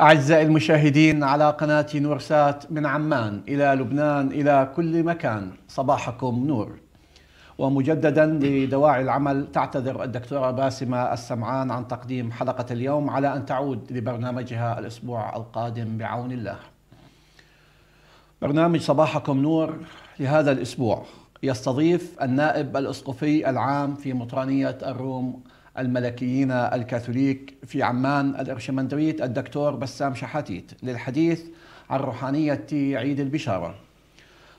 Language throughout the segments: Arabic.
أعزائي المشاهدين على قناة نورسات من عمان إلى لبنان إلى كل مكان صباحكم نور ومجددا لدواعي العمل تعتذر الدكتورة باسمة السمعان عن تقديم حلقة اليوم على أن تعود لبرنامجها الأسبوع القادم بعون الله برنامج صباحكم نور لهذا الأسبوع يستضيف النائب الأسقفي العام في مطرانية الروم الملكيين الكاثوليك في عمان الإرشمندريت الدكتور بسام شحاتيت للحديث عن روحانية عيد البشارة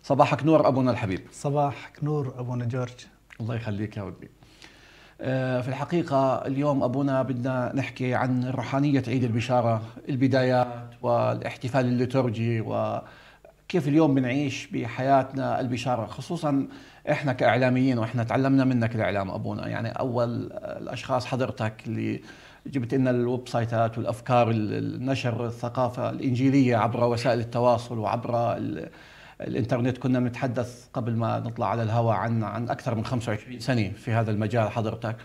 صباحك نور أبونا الحبيب صباحك نور أبونا جورج الله يخليك يا ربي. آه، في الحقيقة اليوم أبونا بدنا نحكي عن روحانية عيد البشارة البدايات والاحتفال الليتورجي وكيف اليوم بنعيش بحياتنا البشارة خصوصا احنا كاعلاميين واحنا تعلمنا منك الاعلام ابونا يعني اول الاشخاص حضرتك اللي جبت لنا الويب سايتات والافكار النشر الثقافه الانجيليه عبر وسائل التواصل وعبر الانترنت كنا نتحدث قبل ما نطلع على الهواء عن عن اكثر من 25 سنه في هذا المجال حضرتك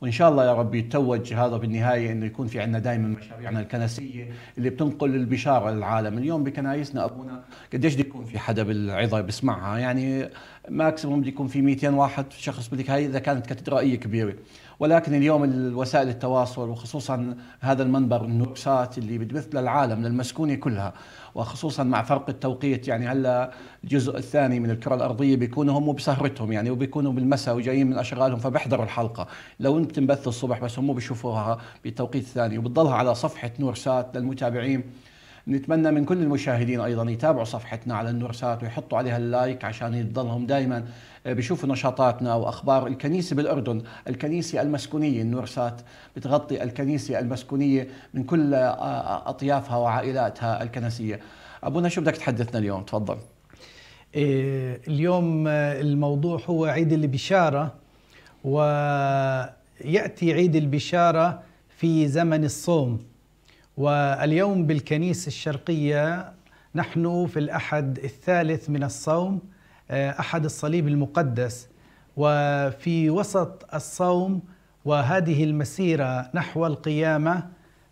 وان شاء الله يا رب يتوج هذا بالنهايه انه يكون في عندنا دائما مشاريعنا الكنسيه اللي بتنقل البشاره للعالم، اليوم بكنايسنا ابونا قديش بده يكون في حدا بالعظه بيسمعها يعني ماكسيموم بده يكون في 200 واحد شخص بدك هاي اذا كانت كاتدرائيه كبيره ولكن اليوم وسائل التواصل وخصوصا هذا المنبر النوكسات اللي بتبث للعالم للمسكونه كلها وخصوصا مع فرق التوقيت يعني هلا الجزء الثاني من الكره الارضيه بيكونوا هم بسهرتهم يعني وبيكونوا بالمساء وجايين من اشغالهم فبيحضروا الحلقه لو انت بتنبث الصبح بس هم بيشوفوها بالتوقيت الثاني وبتضلها على صفحه نورسات للمتابعين نتمنى من كل المشاهدين ايضا يتابعوا صفحتنا على النورسات ويحطوا عليها اللايك عشان يضلهم دائما آه، بيشوفوا نشاطاتنا واخبار الكنيسه بالاردن، الكنيسه المسكونيه النورسات بتغطي الكنيسه المسكونيه من كل آه، آه، اطيافها وعائلاتها الكنسيه. ابونا شو بدك تحدثنا اليوم؟ تفضل. اليوم الموضوع هو عيد البشاره وياتي عيد البشاره في زمن الصوم واليوم بالكنيسة الشرقية نحن في الأحد الثالث من الصوم آه، أحد الصليب المقدس وفي وسط الصوم وهذه المسيرة نحو القيامة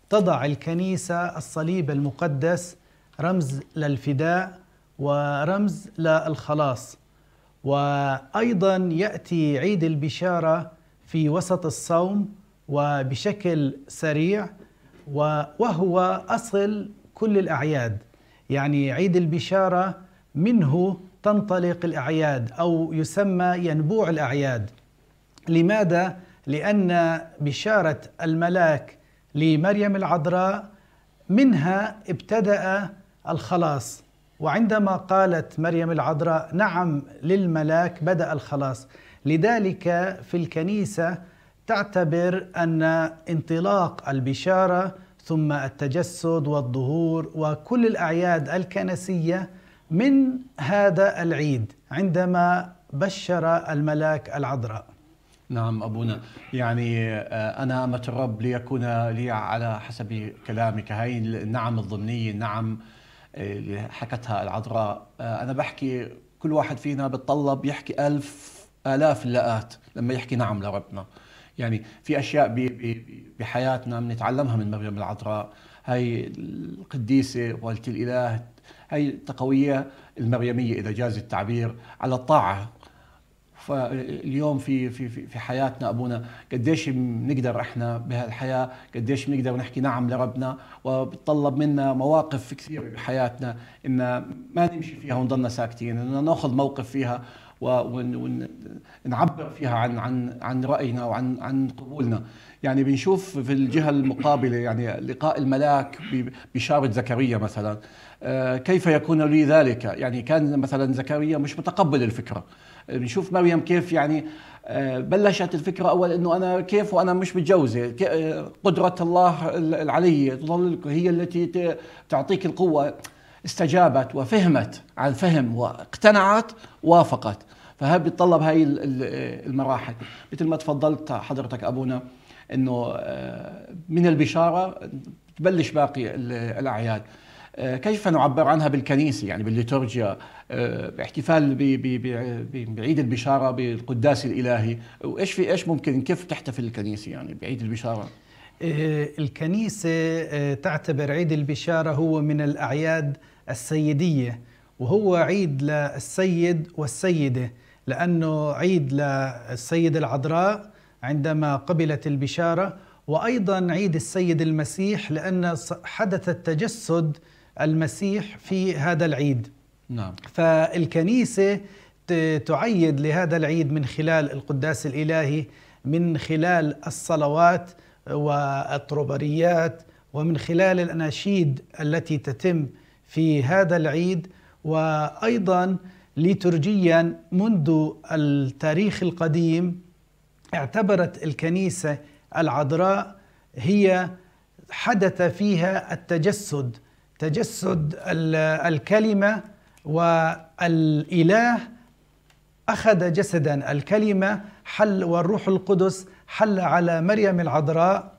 تضع الكنيسة الصليب المقدس رمز للفداء ورمز للخلاص وأيضا يأتي عيد البشارة في وسط الصوم وبشكل سريع وهو أصل كل الأعياد يعني عيد البشارة منه تنطلق الأعياد أو يسمى ينبوع الأعياد لماذا؟ لأن بشارة الملاك لمريم العذراء منها ابتدأ الخلاص وعندما قالت مريم العذراء نعم للملاك بدأ الخلاص لذلك في الكنيسة تعتبر ان انطلاق البشاره ثم التجسد والظهور وكل الاعياد الكنسيه من هذا العيد عندما بشر الملاك العذراء نعم أبونا يعني آه، أنا أمة الرب ليكون لي على حسب كلامك هاي النعم الضمنية النعم اللي حكتها العذراء آه، أنا بحكي كل واحد فينا بتطلب يحكي ألف آلاف اللاءات لما يحكي نعم لربنا يعني في اشياء بحياتنا بنتعلمها من مريم العذراء هاي القديسه والت الاله هاي التقويه المريميه اذا جاز التعبير على الطاعه فاليوم في في في حياتنا ابونا قديش بنقدر احنا بهالحياه قديش بنقدر نحكي نعم لربنا وبتطلب منا مواقف كثيره بحياتنا ان ما نمشي فيها ونضلنا ساكتين ان ناخذ موقف فيها ونعبر فيها عن عن عن راينا وعن عن قبولنا يعني بنشوف في الجهه المقابله يعني لقاء الملاك بشاره زكريا مثلا آه، كيف يكون لي ذلك يعني كان مثلا زكريا مش متقبل الفكره بنشوف مريم كيف يعني آه، بلشت الفكرة أول أنه أنا كيف وأنا مش متجوزة آه، قدرة الله العلية تظل هي التي تعطيك القوة استجابت وفهمت عن فهم واقتنعت وافقت فهذا بيتطلب هاي المراحل مثل ما تفضلت حضرتك ابونا انه آه، من البشاره تبلش باقي الاعياد آه، كيف نعبر عنها بالكنيسة يعني بالليتورجيا آه، احتفال بعيد البشارة بالقداس الإلهي وإيش في إيش ممكن كيف تحتفل الكنيسة يعني بعيد البشارة الكنيسة تعتبر عيد البشارة هو من الأعياد السيدية وهو عيد للسيد والسيدة لأنه عيد للسيدة العذراء عندما قبلت البشارة وأيضا عيد السيد المسيح لأن حدث التجسد المسيح في هذا العيد نعم. فالكنيسة تعيد لهذا العيد من خلال القداس الإلهي من خلال الصلوات والطربريات ومن خلال الأناشيد التي تتم في هذا العيد وأيضا ليترجيا منذ التاريخ القديم اعتبرت الكنيسه العذراء هي حدث فيها التجسد تجسد الكلمه والاله اخذ جسدا الكلمه حل والروح القدس حل على مريم العذراء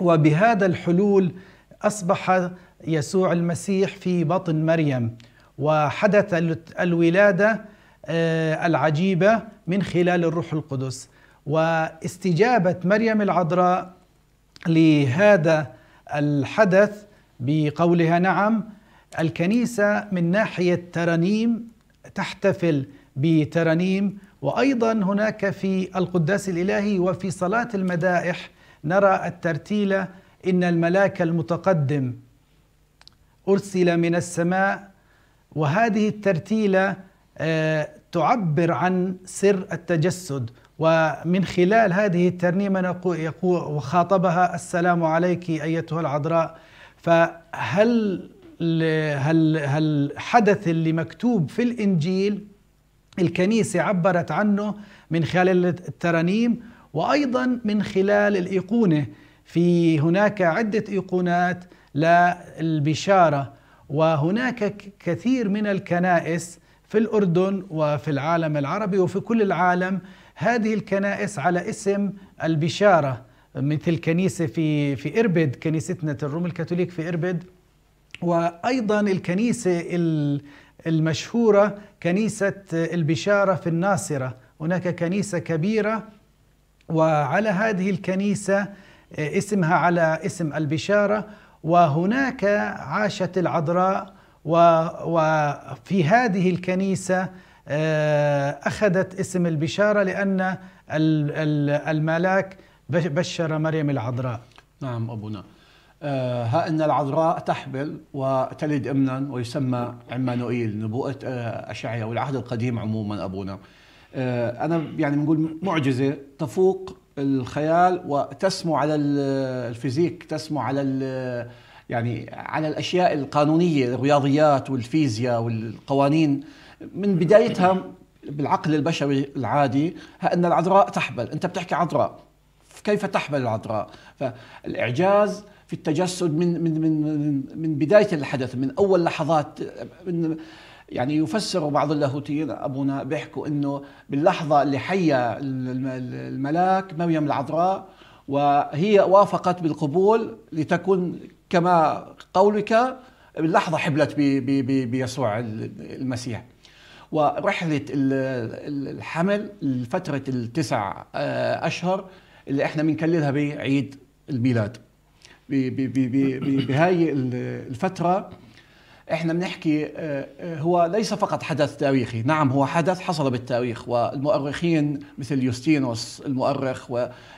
وبهذا الحلول اصبح يسوع المسيح في بطن مريم وحدث الولاده آه، العجيبه من خلال الروح القدس واستجابه مريم العذراء لهذا الحدث بقولها نعم الكنيسه من ناحيه ترانيم تحتفل بترانيم وايضا هناك في القداس الالهي وفي صلاه المدائح نرى الترتيله ان الملاك المتقدم ارسل من السماء وهذه الترتيله آه، تعبر عن سر التجسد ومن خلال هذه الترنيمه يقول وخاطبها السلام عليك ايتها العذراء فهل هل هل حدث اللي مكتوب في الانجيل الكنيسه عبرت عنه من خلال الترانيم وايضا من خلال الايقونه في هناك عده ايقونات للبشاره وهناك كثير من الكنائس في الأردن وفي العالم العربي وفي كل العالم هذه الكنائس على اسم البشارة مثل كنيسة في في إربد كنيستنا الروم الكاثوليك في إربد وأيضا الكنيسة المشهورة كنيسة البشارة في الناصرة هناك كنيسة كبيرة وعلى هذه الكنيسة آه، اسمها على اسم البشارة وهناك عاشت العذراء وفي هذه الكنيسة آه، أخذت اسم البشارة لأن الملاك بشر مريم العذراء نعم أبونا آه، ها أن العذراء تحبل وتلد ابنا ويسمى عمانوئيل نبوءة آه، أشعية والعهد القديم عموما أبونا أنا يعني بنقول معجزة تفوق الخيال وتسمو على الفيزيك تسمو على يعني على الاشياء القانونيه الرياضيات والفيزياء والقوانين من بدايتها بالعقل البشري العادي ان العذراء تحبل انت بتحكي عذراء كيف تحبل العذراء فالاعجاز في التجسد من من من من بدايه الحدث من اول لحظات من يعني يفسر بعض اللاهوتيين ابونا بيحكوا انه باللحظه اللي حيا الملاك مريم العذراء وهي وافقت بالقبول لتكون كما قولك باللحظه حبلت بيسوع المسيح ورحله الحمل لفتره التسع آه، اشهر اللي احنا بنكللها بعيد الميلاد بهاي الفتره احنا بنحكي آه، آه، هو ليس فقط حدث تاريخي نعم هو حدث حصل بالتاريخ والمؤرخين مثل يوستينوس المؤرخ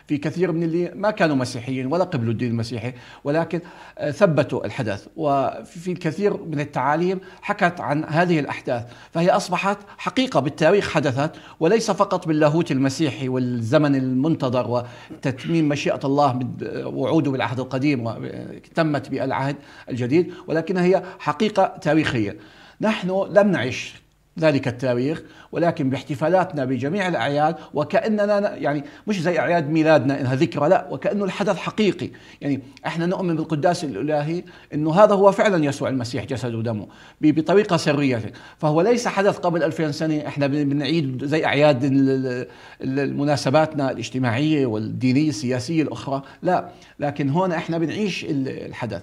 في كثير من اللي ما كانوا مسيحيين ولا قبلوا الدين المسيحي ولكن آه، ثبتوا الحدث وفي الكثير من التعاليم حكت عن هذه الأحداث فهي أصبحت حقيقة بالتاريخ حدثت وليس فقط باللاهوت المسيحي والزمن المنتظر وتتميم مشيئة الله آه، وعوده بالعهد القديم آه، تمت بالعهد الجديد ولكن هي حقيقة تاريخية نحن لم نعش ذلك التاريخ ولكن باحتفالاتنا بجميع الأعياد وكأننا يعني مش زي أعياد ميلادنا إنها ذكرى لا وكأنه الحدث حقيقي يعني إحنا نؤمن بالقداس الإلهي أنه هذا هو فعلا يسوع المسيح جسده ودمه بطريقة سرية فهو ليس حدث قبل 2000 سنة إحنا بنعيد زي أعياد المناسباتنا الاجتماعية والدينية السياسية الأخرى لا لكن هون إحنا بنعيش الحدث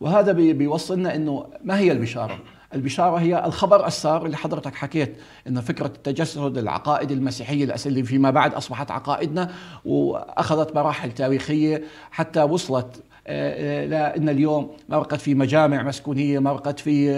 وهذا بيوصلنا أنه ما هي البشارة البشاره هي الخبر السار اللي حضرتك حكيت ان فكره التجسد العقائد المسيحيه اللي فيما بعد اصبحت عقائدنا واخذت مراحل تاريخيه حتى وصلت آه، آه، لأن اليوم مرقت في مجامع مسكونية مرقت في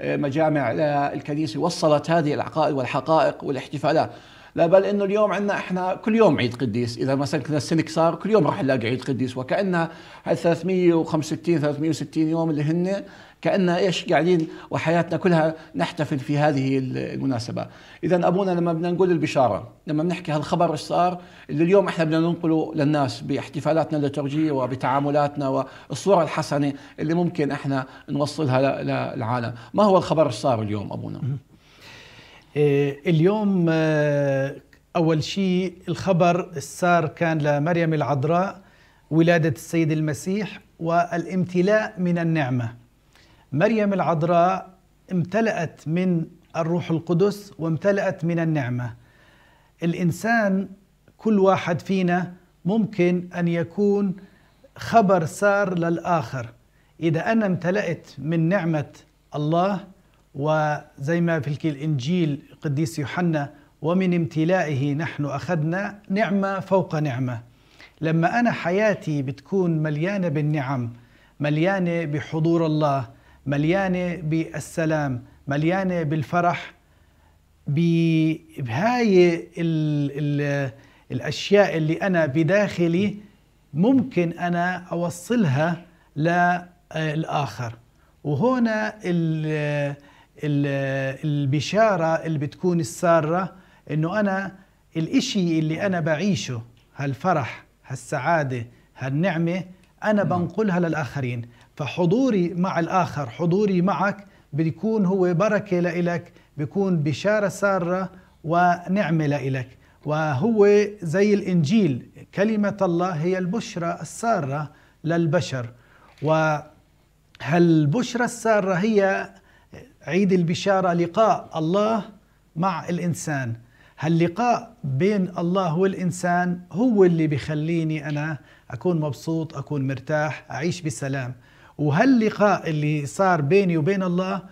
آه، مجامع للكنيسة وصلت هذه العقائد والحقائق والاحتفالات لا بل انه اليوم عندنا احنا كل يوم عيد قديس اذا مثلا السنك صار كل يوم راح نلاقي عيد قديس وكانها هال 365 360 يوم اللي هن كأننا إيش قاعدين وحياتنا كلها نحتفل في هذه المناسبة إذا أبونا لما بدنا نقول البشارة لما بنحكي هالخبر ايش صار اللي اليوم احنا بدنا ننقله للناس باحتفالاتنا الليتورجيه وبتعاملاتنا والصورة الحسنة اللي ممكن احنا نوصلها للعالم ما هو الخبر ايش صار اليوم أبونا إيه، اليوم آه، أول شيء الخبر السار كان لمريم العذراء ولادة السيد المسيح والامتلاء من النعمة مريم العذراء امتلأت من الروح القدس وامتلأت من النعمة الإنسان كل واحد فينا ممكن أن يكون خبر سار للآخر إذا أنا امتلأت من نعمة الله وزي ما في الإنجيل قديس يوحنا ومن امتلائه نحن أخذنا نعمة فوق نعمة لما أنا حياتي بتكون مليانة بالنعم مليانة بحضور الله مليانه بالسلام مليانه بالفرح بهاي ال ال الاشياء اللي انا بداخلي ممكن انا اوصلها للاخر وهنا ال ال البشاره اللي بتكون الساره انه انا الاشي اللي انا بعيشه هالفرح هالسعاده هالنعمه انا بنقلها للاخرين فحضوري مع الآخر حضوري معك بيكون هو بركة لإلك بيكون بشارة سارة ونعمة لإلك وهو زي الإنجيل كلمة الله هي البشرة السارة للبشر وهالبشرة السارة هي عيد البشارة لقاء الله مع الإنسان هاللقاء بين الله والإنسان هو اللي بخليني أنا أكون مبسوط أكون مرتاح أعيش بسلام وهاللقاء اللي صار بيني وبين الله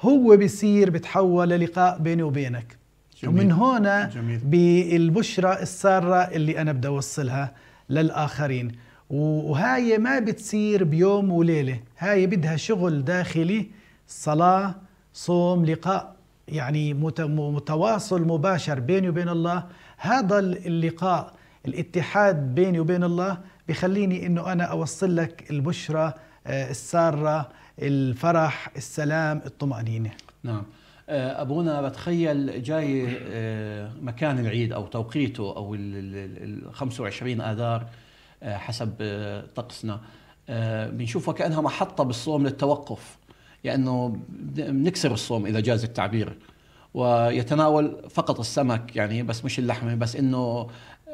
هو بيصير بتحول للقاء بيني وبينك جميل. ومن هنا جميل. بالبشرة السارة اللي أنا بدي أوصلها للآخرين وهاي ما بتصير بيوم وليلة هاي بدها شغل داخلي صلاة صوم لقاء يعني متواصل مباشر بيني وبين الله هذا اللقاء الاتحاد بيني وبين الله بخليني انه انا اوصل لك البشرة آه، السارة الفرح السلام الطمأنينة نعم آه، ابونا بتخيل جاي آه، مكان العيد او توقيته او ال 25 اذار حسب طقسنا بنشوفها كانها محطه بالصوم للتوقف لانه يعني بنكسر الصوم اذا جاز التعبير ويتناول فقط السمك يعني بس مش اللحمه بس انه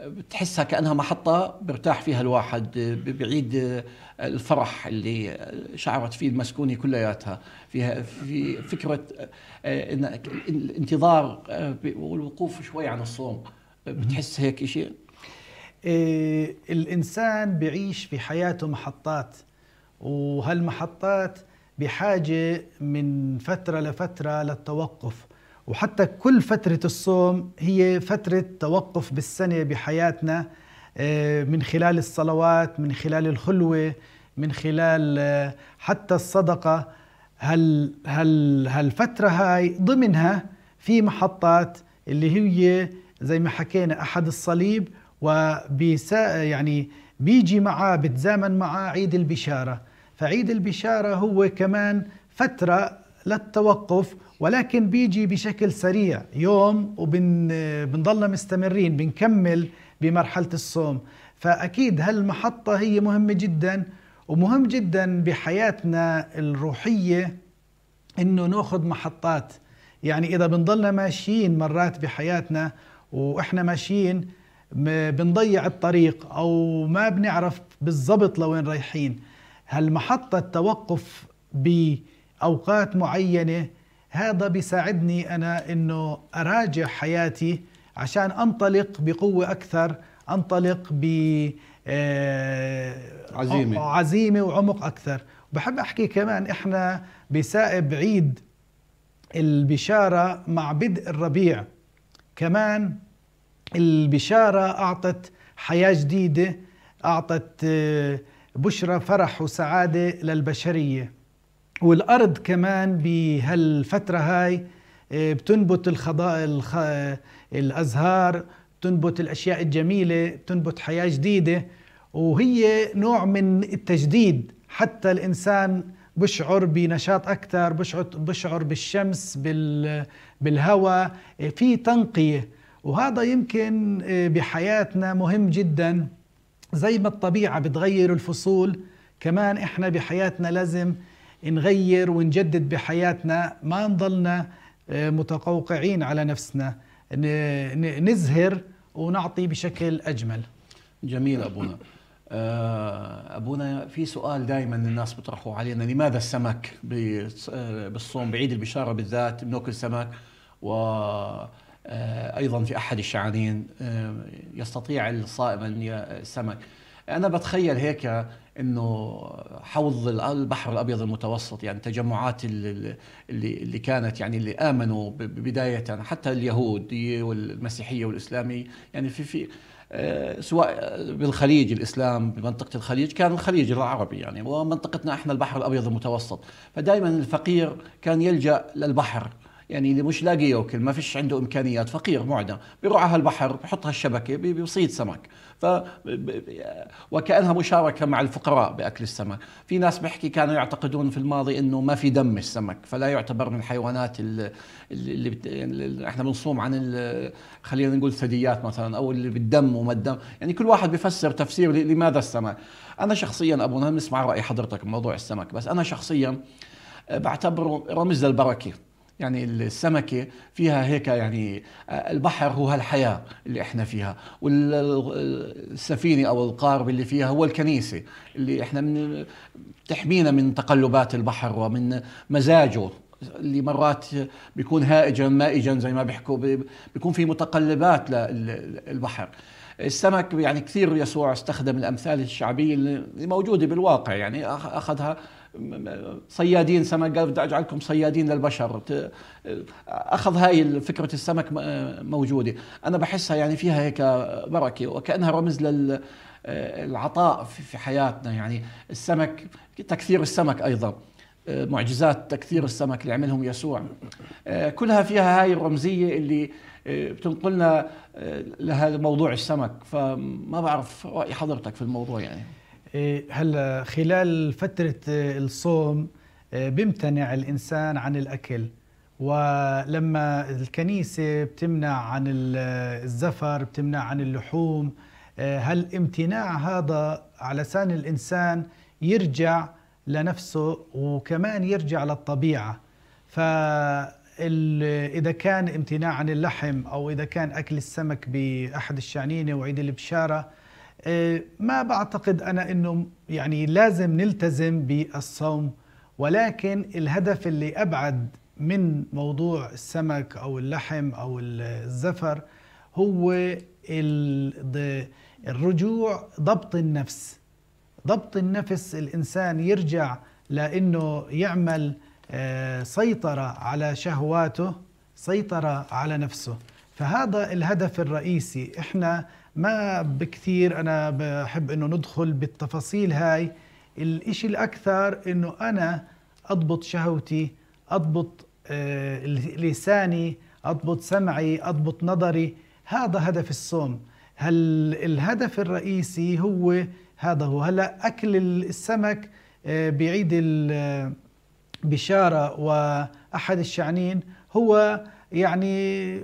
بتحسها كانها محطه بيرتاح فيها الواحد بعيد آه، الفرح اللي شعرت فيه المسكونه كلياتها فيها في فكره آه، الانتظار آه، والوقوف شوي عن الصوم بتحس هيك شيء إيه الانسان بيعيش في حياته محطات وهالمحطات بحاجه من فتره لفتره للتوقف وحتى كل فترة الصوم هي فترة توقف بالسنة بحياتنا آه، من خلال الصلوات من خلال الخلوة من خلال آه، حتى الصدقة هال هال هالفترة هاي ضمنها في محطات اللي هي زي ما حكينا أحد الصليب وبيسا يعني بيجي معاه بتزامن معاه عيد البشارة فعيد البشارة هو كمان فترة للتوقف ولكن بيجي بشكل سريع يوم وبنضلنا مستمرين بنكمل بمرحلة الصوم فأكيد هالمحطة هي مهمة جدا ومهم جدا بحياتنا الروحية انه ناخذ محطات يعني اذا بنضلنا ماشيين مرات بحياتنا واحنا ماشيين بنضيع الطريق او ما بنعرف بالضبط لوين رايحين هالمحطة التوقف بأوقات معينة هذا بيساعدني أنا أنه أراجع حياتي عشان أنطلق بقوة أكثر أنطلق ب آه، عزيمة عزيمة وعمق أكثر بحب أحكي كمان إحنا بسائب عيد البشارة مع بدء الربيع كمان البشارة أعطت حياة جديدة أعطت آه، بشرى فرح وسعادة للبشرية والارض كمان بهالفتره هاي آه، بتنبت الخضاء آه، الازهار بتنبت الاشياء الجميله بتنبت حياه جديده وهي نوع من التجديد حتى الانسان بشعر بنشاط اكثر بشعر بشعر بالشمس بال بالهواء آه، في تنقيه وهذا يمكن بحياتنا مهم جدا زي ما الطبيعه بتغير الفصول كمان احنا بحياتنا لازم نغير ونجدد بحياتنا ما نضلنا آه، متقوقعين على نفسنا نزهر ونعطي بشكل أجمل جميل أبونا آه، أبونا في سؤال دائما الناس بيطرحوه علينا لماذا السمك آه، بالصوم بعيد البشارة بالذات بناكل سمك و أيضا في أحد الشعانين يستطيع الصائم أن السمك انا بتخيل هيك انه حوض البحر الابيض المتوسط يعني تجمعات اللي اللي كانت يعني اللي امنوا بدايه حتى اليهوديه والمسيحيه والاسلاميه يعني في في آه، سواء بالخليج الاسلام بمنطقه الخليج كان الخليج العربي يعني ومنطقتنا احنا البحر الابيض المتوسط فدائما الفقير كان يلجا للبحر يعني اللي مش لاقي ياكل ما فيش عنده امكانيات فقير معدى بيروح على البحر بحط هالشبكه بيصيد سمك ف وكانها مشاركه مع الفقراء باكل السمك في ناس بحكي كانوا يعتقدون في الماضي انه ما في دم السمك فلا يعتبر من الحيوانات اللي, اللي, بت... يعني اللي احنا بنصوم عن ال... خلينا نقول ثدييات مثلا او اللي بالدم وما الدم يعني كل واحد بيفسر تفسير لماذا السمك انا شخصيا ابو نسمع راي حضرتك بموضوع السمك بس انا شخصيا بعتبره رمز للبركه يعني السمكة فيها هيك يعني آه، البحر هو هالحياة اللي احنا فيها والسفينة أو القارب اللي فيها هو الكنيسة اللي احنا من تحمينا من تقلبات البحر ومن مزاجه اللي مرات بيكون هائجا مائجا زي ما بيحكوا بيكون في متقلبات للبحر السمك يعني كثير يسوع استخدم الأمثال الشعبية اللي موجودة بالواقع يعني أخذها صيادين سمك قال بدي اجعلكم صيادين للبشر اخذ هاي فكره السمك موجوده انا بحسها يعني فيها هيك بركه وكانها رمز لل العطاء في حياتنا يعني السمك تكثير السمك ايضا معجزات تكثير السمك اللي عملهم يسوع كلها فيها هاي الرمزيه اللي بتنقلنا لهذا موضوع السمك فما بعرف راي حضرتك في الموضوع يعني إيه، هلا خلال فترة إيه، الصوم إيه، بيمتنع الإنسان عن الأكل ولما الكنيسة بتمنع عن الزفر بتمنع عن اللحوم هل امتناع هذا على سان الإنسان يرجع لنفسه وكمان يرجع للطبيعة ف إذا كان امتناع عن اللحم أو إذا كان أكل السمك بأحد الشعنينة وعيد البشارة آه، ما بعتقد أنا أنه يعني لازم نلتزم بالصوم ولكن الهدف اللي أبعد من موضوع السمك أو اللحم أو الزفر هو الرجوع ضبط النفس ضبط النفس الإنسان يرجع لأنه يعمل آه، سيطرة على شهواته سيطرة على نفسه فهذا الهدف الرئيسي إحنا ما بكثير أنا بحب أنه ندخل بالتفاصيل هاي الإشي الأكثر أنه أنا أضبط شهوتي أضبط آه، لساني أضبط سمعي أضبط نظري هذا هدف الصوم هل الهدف الرئيسي هو هذا هو هلا أكل السمك آه، بعيد بشارة وأحد الشعنين هو يعني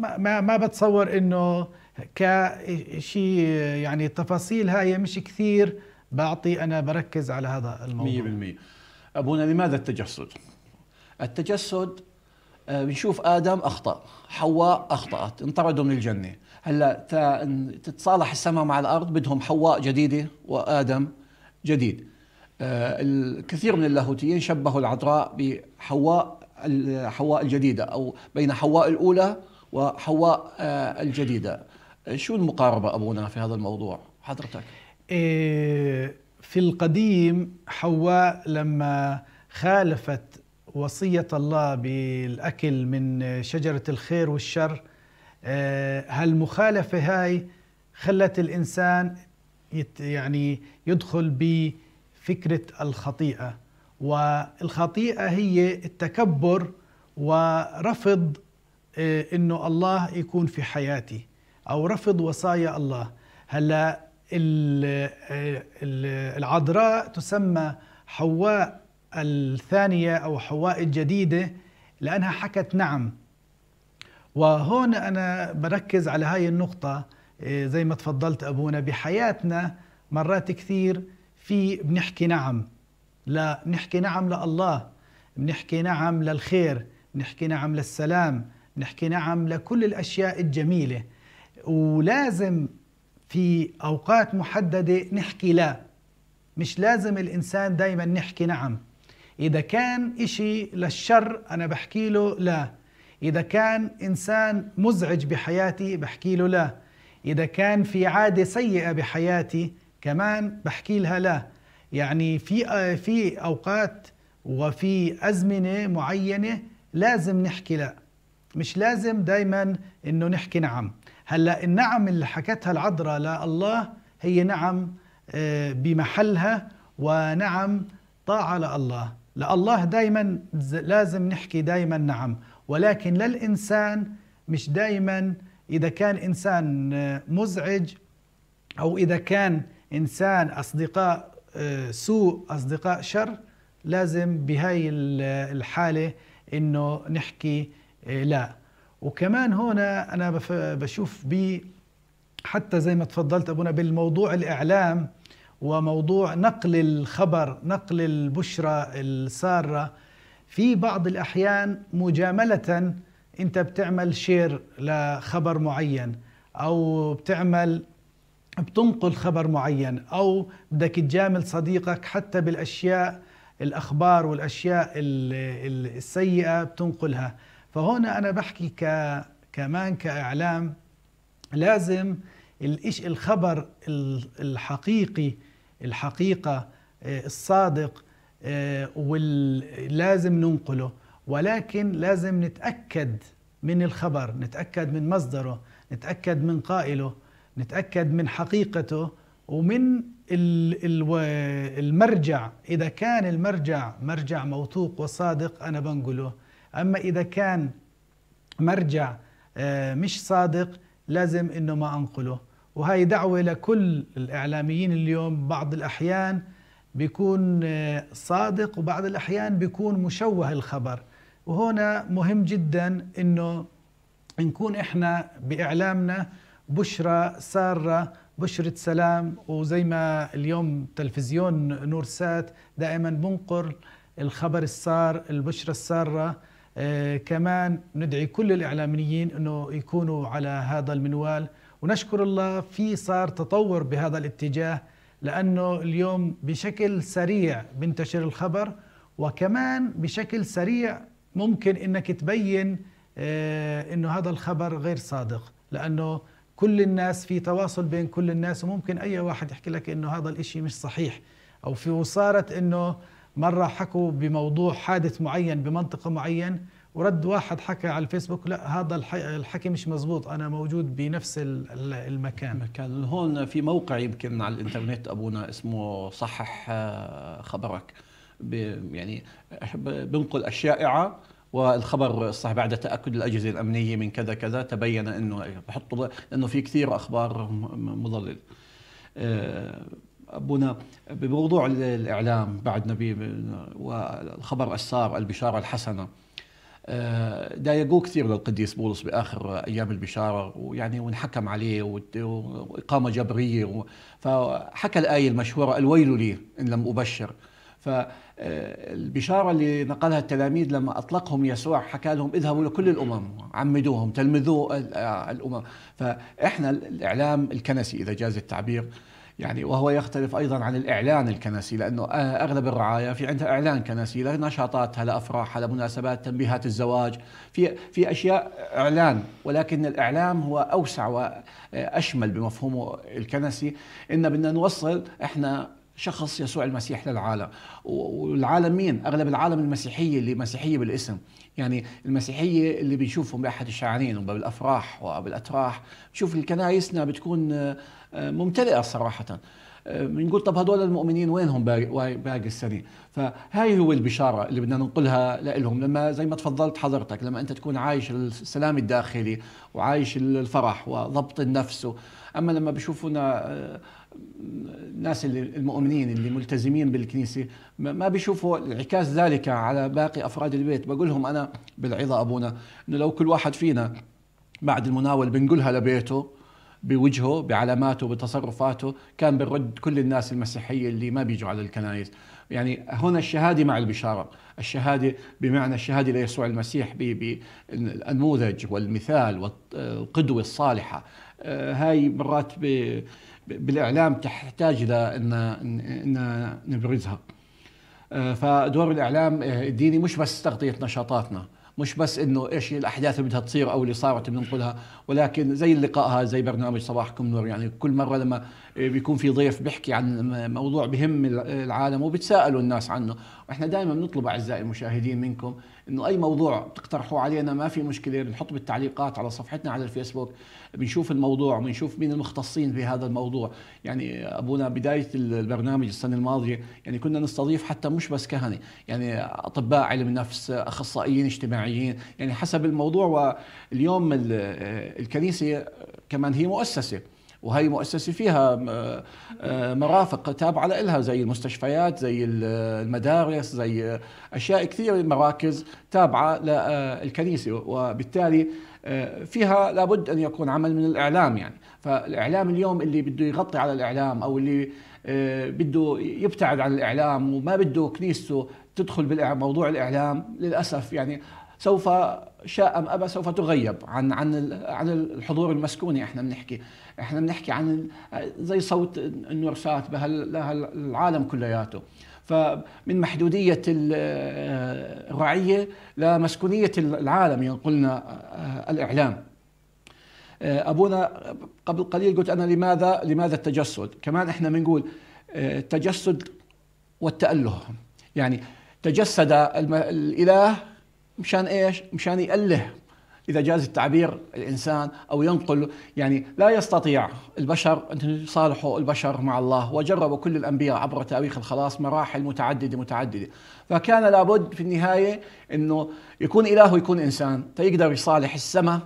ما, ما بتصور أنه كشيء يعني تفاصيل هاي مش كثير بعطي أنا بركز على هذا الموضوع 100% أبونا لماذا التجسد؟ التجسد آه، بنشوف آدم أخطأ حواء أخطأت انطردوا من الجنة هلا تتصالح السماء مع الأرض بدهم حواء جديدة وآدم جديد آه، الكثير من اللاهوتيين شبهوا العذراء بحواء حواء الجديدة أو بين حواء الأولى وحواء آه، الجديدة شو المقاربة أبونا في هذا الموضوع حضرتك؟ إيه، في القديم حواء لما خالفت وصية الله بالأكل من شجرة الخير والشر إيه، هالمخالفة هاي خلت الإنسان يعني يدخل بفكرة الخطيئة والخطيئة هي التكبر ورفض إيه، إنه الله يكون في حياتي او رفض وصايا الله هلا العذراء تسمى حواء الثانيه او حواء الجديده لانها حكت نعم وهون انا بركز على هاي النقطه إيه، زي ما تفضلت ابونا بحياتنا مرات كثير في بنحكي نعم لا بنحكي نعم لله بنحكي نعم للخير بنحكي نعم للسلام بنحكي نعم لكل الاشياء الجميله ولازم في اوقات محدده نحكي لا مش لازم الانسان دايما نحكي نعم اذا كان اشي للشر انا بحكي له لا اذا كان انسان مزعج بحياتي بحكي له لا اذا كان في عاده سيئه بحياتي كمان بحكي لها لا يعني في في اوقات وفي ازمنه معينه لازم نحكي لا مش لازم دايما انه نحكي نعم هلا النعم اللي حكتها العذراء لله هي نعم آه، بمحلها ونعم طاعة لله لله دايما لازم نحكي دايما نعم ولكن للإنسان مش دايما إذا كان إنسان آه، مزعج أو إذا كان إنسان أصدقاء آه، سوء أصدقاء شر لازم بهاي الحالة إنه نحكي لا وكمان هنا أنا بشوف ب حتى زي ما تفضلت أبونا بالموضوع الإعلام وموضوع نقل الخبر نقل البشرة السارة في بعض الأحيان مجاملة أنت بتعمل شير لخبر معين أو بتعمل بتنقل خبر معين أو بدك تجامل صديقك حتى بالأشياء الأخبار والأشياء السيئة بتنقلها فهنا انا بحكي ك كمان كاعلام لازم الإش الخبر الحقيقي الحقيقه آه، الصادق آه، ولازم ننقله ولكن لازم نتاكد من الخبر نتاكد من مصدره نتاكد من قائله نتاكد من حقيقته ومن المرجع اذا كان المرجع مرجع موثوق وصادق انا بنقله أما إذا كان مرجع آه، مش صادق لازم أنه ما أنقله وهي دعوة لكل الإعلاميين اليوم بعض الأحيان بيكون آه، صادق وبعض الأحيان بيكون مشوه الخبر وهنا مهم جدا أنه نكون إحنا بإعلامنا بشرة سارة بشرة سلام وزي ما اليوم تلفزيون نورسات دائما بنقر الخبر السار البشرة السارة آه، كمان ندعي كل الإعلاميين أنه يكونوا على هذا المنوال ونشكر الله في صار تطور بهذا الاتجاه لأنه اليوم بشكل سريع بنتشر الخبر وكمان بشكل سريع ممكن أنك تبين آه، أنه هذا الخبر غير صادق لأنه كل الناس في تواصل بين كل الناس وممكن أي واحد يحكي لك أنه هذا الإشي مش صحيح أو في وصارت أنه مرة حكوا بموضوع حادث معين بمنطقة معين ورد واحد حكى على الفيسبوك لا هذا الحكي مش مزبوط انا موجود بنفس المكان مكان هون في موقع يمكن على الانترنت ابونا اسمه صحح آه، خبرك يعني بنقل الشائعه والخبر الصحيح بعد تاكد الاجهزه الامنيه من كذا كذا تبين انه بحطوا لانه في كثير اخبار مضلله آه، ابونا بموضوع الاعلام بعدنا والخبر السار البشاره الحسنه ضايقوه آه، كثير للقديس بولس باخر ايام البشاره ويعني وانحكم عليه واقامه جبريه فحكى الايه المشهوره الويل لي ان لم ابشر فالبشاره آه، اللي نقلها التلاميذ لما اطلقهم يسوع حكى لهم اذهبوا لكل الامم عمدوهم تلمذوا آه، الامم فاحنا الاعلام الكنسي اذا جاز التعبير يعني وهو يختلف ايضا عن الاعلان الكنسي لانه اغلب الرعايا في عندها اعلان كنسي لنشاطاتها لافراحها لمناسبات تنبيهات الزواج في في اشياء اعلان ولكن الاعلام هو اوسع واشمل بمفهومه الكنسي ان بدنا نوصل احنا شخص يسوع المسيح للعالم والعالم مين؟ أغلب العالم المسيحية اللي مسيحية بالاسم يعني المسيحية اللي بنشوفهم بأحد الشعانين وبالأفراح وبالأتراح بشوف الكنايسنا بتكون ممتلئه صراحه بنقول آه، طب هذول المؤمنين وينهم باقي, السنه فهاي هو البشاره اللي بدنا ننقلها لهم لما زي ما تفضلت حضرتك لما انت تكون عايش السلام الداخلي وعايش الفرح وضبط النفس اما لما بشوفونا آه، الناس اللي المؤمنين اللي ملتزمين بالكنيسه ما بيشوفوا انعكاس ذلك على باقي افراد البيت بقول لهم انا بالعظه ابونا انه لو كل واحد فينا بعد المناول بنقلها لبيته بوجهه بعلاماته بتصرفاته كان بيرد كل الناس المسيحيه اللي ما بيجوا على الكنائس يعني هنا الشهاده مع البشاره الشهاده بمعنى الشهاده ليسوع المسيح بالنموذج والمثال والقدوه الصالحه آه، هاي مرات بالاعلام تحتاج إلى ان نبرزها آه، فدور الاعلام آه، الديني مش بس تغطيه نشاطاتنا مش بس انه ايش الاحداث اللي بدها تصير او اللي صارت بننقلها ولكن زي اللقاء هذا زي برنامج صباحكم نور يعني كل مره لما إيه، بيكون في ضيف بيحكي عن موضوع بهم العالم وبتساءلوا الناس عنه واحنا دائما بنطلب اعزائي المشاهدين منكم انه اي موضوع بتقترحوه علينا ما في مشكله بنحط بالتعليقات على صفحتنا على الفيسبوك بنشوف الموضوع وبنشوف مين المختصين بهذا الموضوع يعني ابونا بدايه البرنامج السنه الماضيه يعني كنا نستضيف حتى مش بس كهنه يعني اطباء علم نفس اخصائيين اجتماعيين يعني حسب الموضوع واليوم الكنيسه كمان هي مؤسسه وهي مؤسسه فيها آه، آه، مرافق تابعه لها زي المستشفيات زي المدارس زي آه، اشياء كثيره مراكز تابعه للكنيسه وبالتالي فيها لابد ان يكون عمل من الاعلام يعني فالاعلام اليوم اللي بده يغطي على الاعلام او اللي بده يبتعد عن الاعلام وما بده كنيسته تدخل بموضوع الاعلام للاسف يعني سوف شاء ام ابى سوف تغيب عن عن عن الحضور المسكوني احنا بنحكي احنا بنحكي عن زي صوت النورسات بهالعالم كلياته فمن محدودية الرعية آه، لمسكونية العالم ينقلنا يعني آه، الإعلام آه، أبونا قبل قليل قلت أنا لماذا لماذا التجسد كمان إحنا بنقول التجسد والتأله يعني تجسد الإله مشان ايش؟ مشان يأله اذا جاز التعبير الانسان او ينقل يعني لا يستطيع البشر ان يصالحوا البشر مع الله وجربوا كل الانبياء عبر تاريخ الخلاص مراحل متعدده متعدده فكان لابد في النهايه انه يكون اله ويكون انسان فيقدر يصالح السماء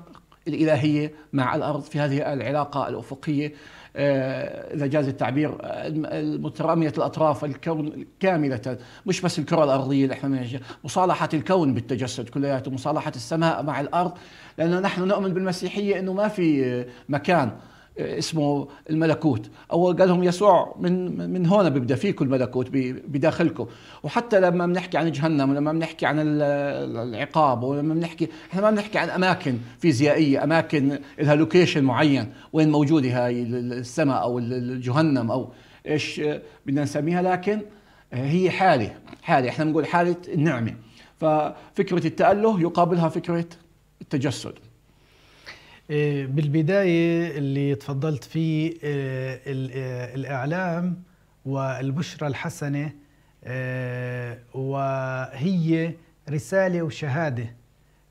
الالهيه مع الارض في هذه العلاقه الافقيه آه، اذا جاز التعبير آه، متراميه الاطراف الكون كامله مش بس الكره الارضيه اللي احنا مصالحه الكون بالتجسد كلياته مصالحه السماء مع الارض لانه نحن نؤمن بالمسيحيه انه ما في مكان اسمه الملكوت أول قال لهم يسوع من من هون بيبدأ فيكم الملكوت بداخلكم وحتى لما بنحكي عن جهنم ولما بنحكي عن العقاب ولما بنحكي احنا ما بنحكي عن أماكن فيزيائية أماكن لها لوكيشن معين وين موجودة هاي السماء أو جهنم أو ايش بدنا نسميها لكن هي حالة حالة احنا بنقول حالة النعمة ففكرة التأله يقابلها فكرة التجسد آه، بالبداية اللي تفضلت فيه آه، آه، الإعلام والبشرة الحسنة وهي رسالة وشهادة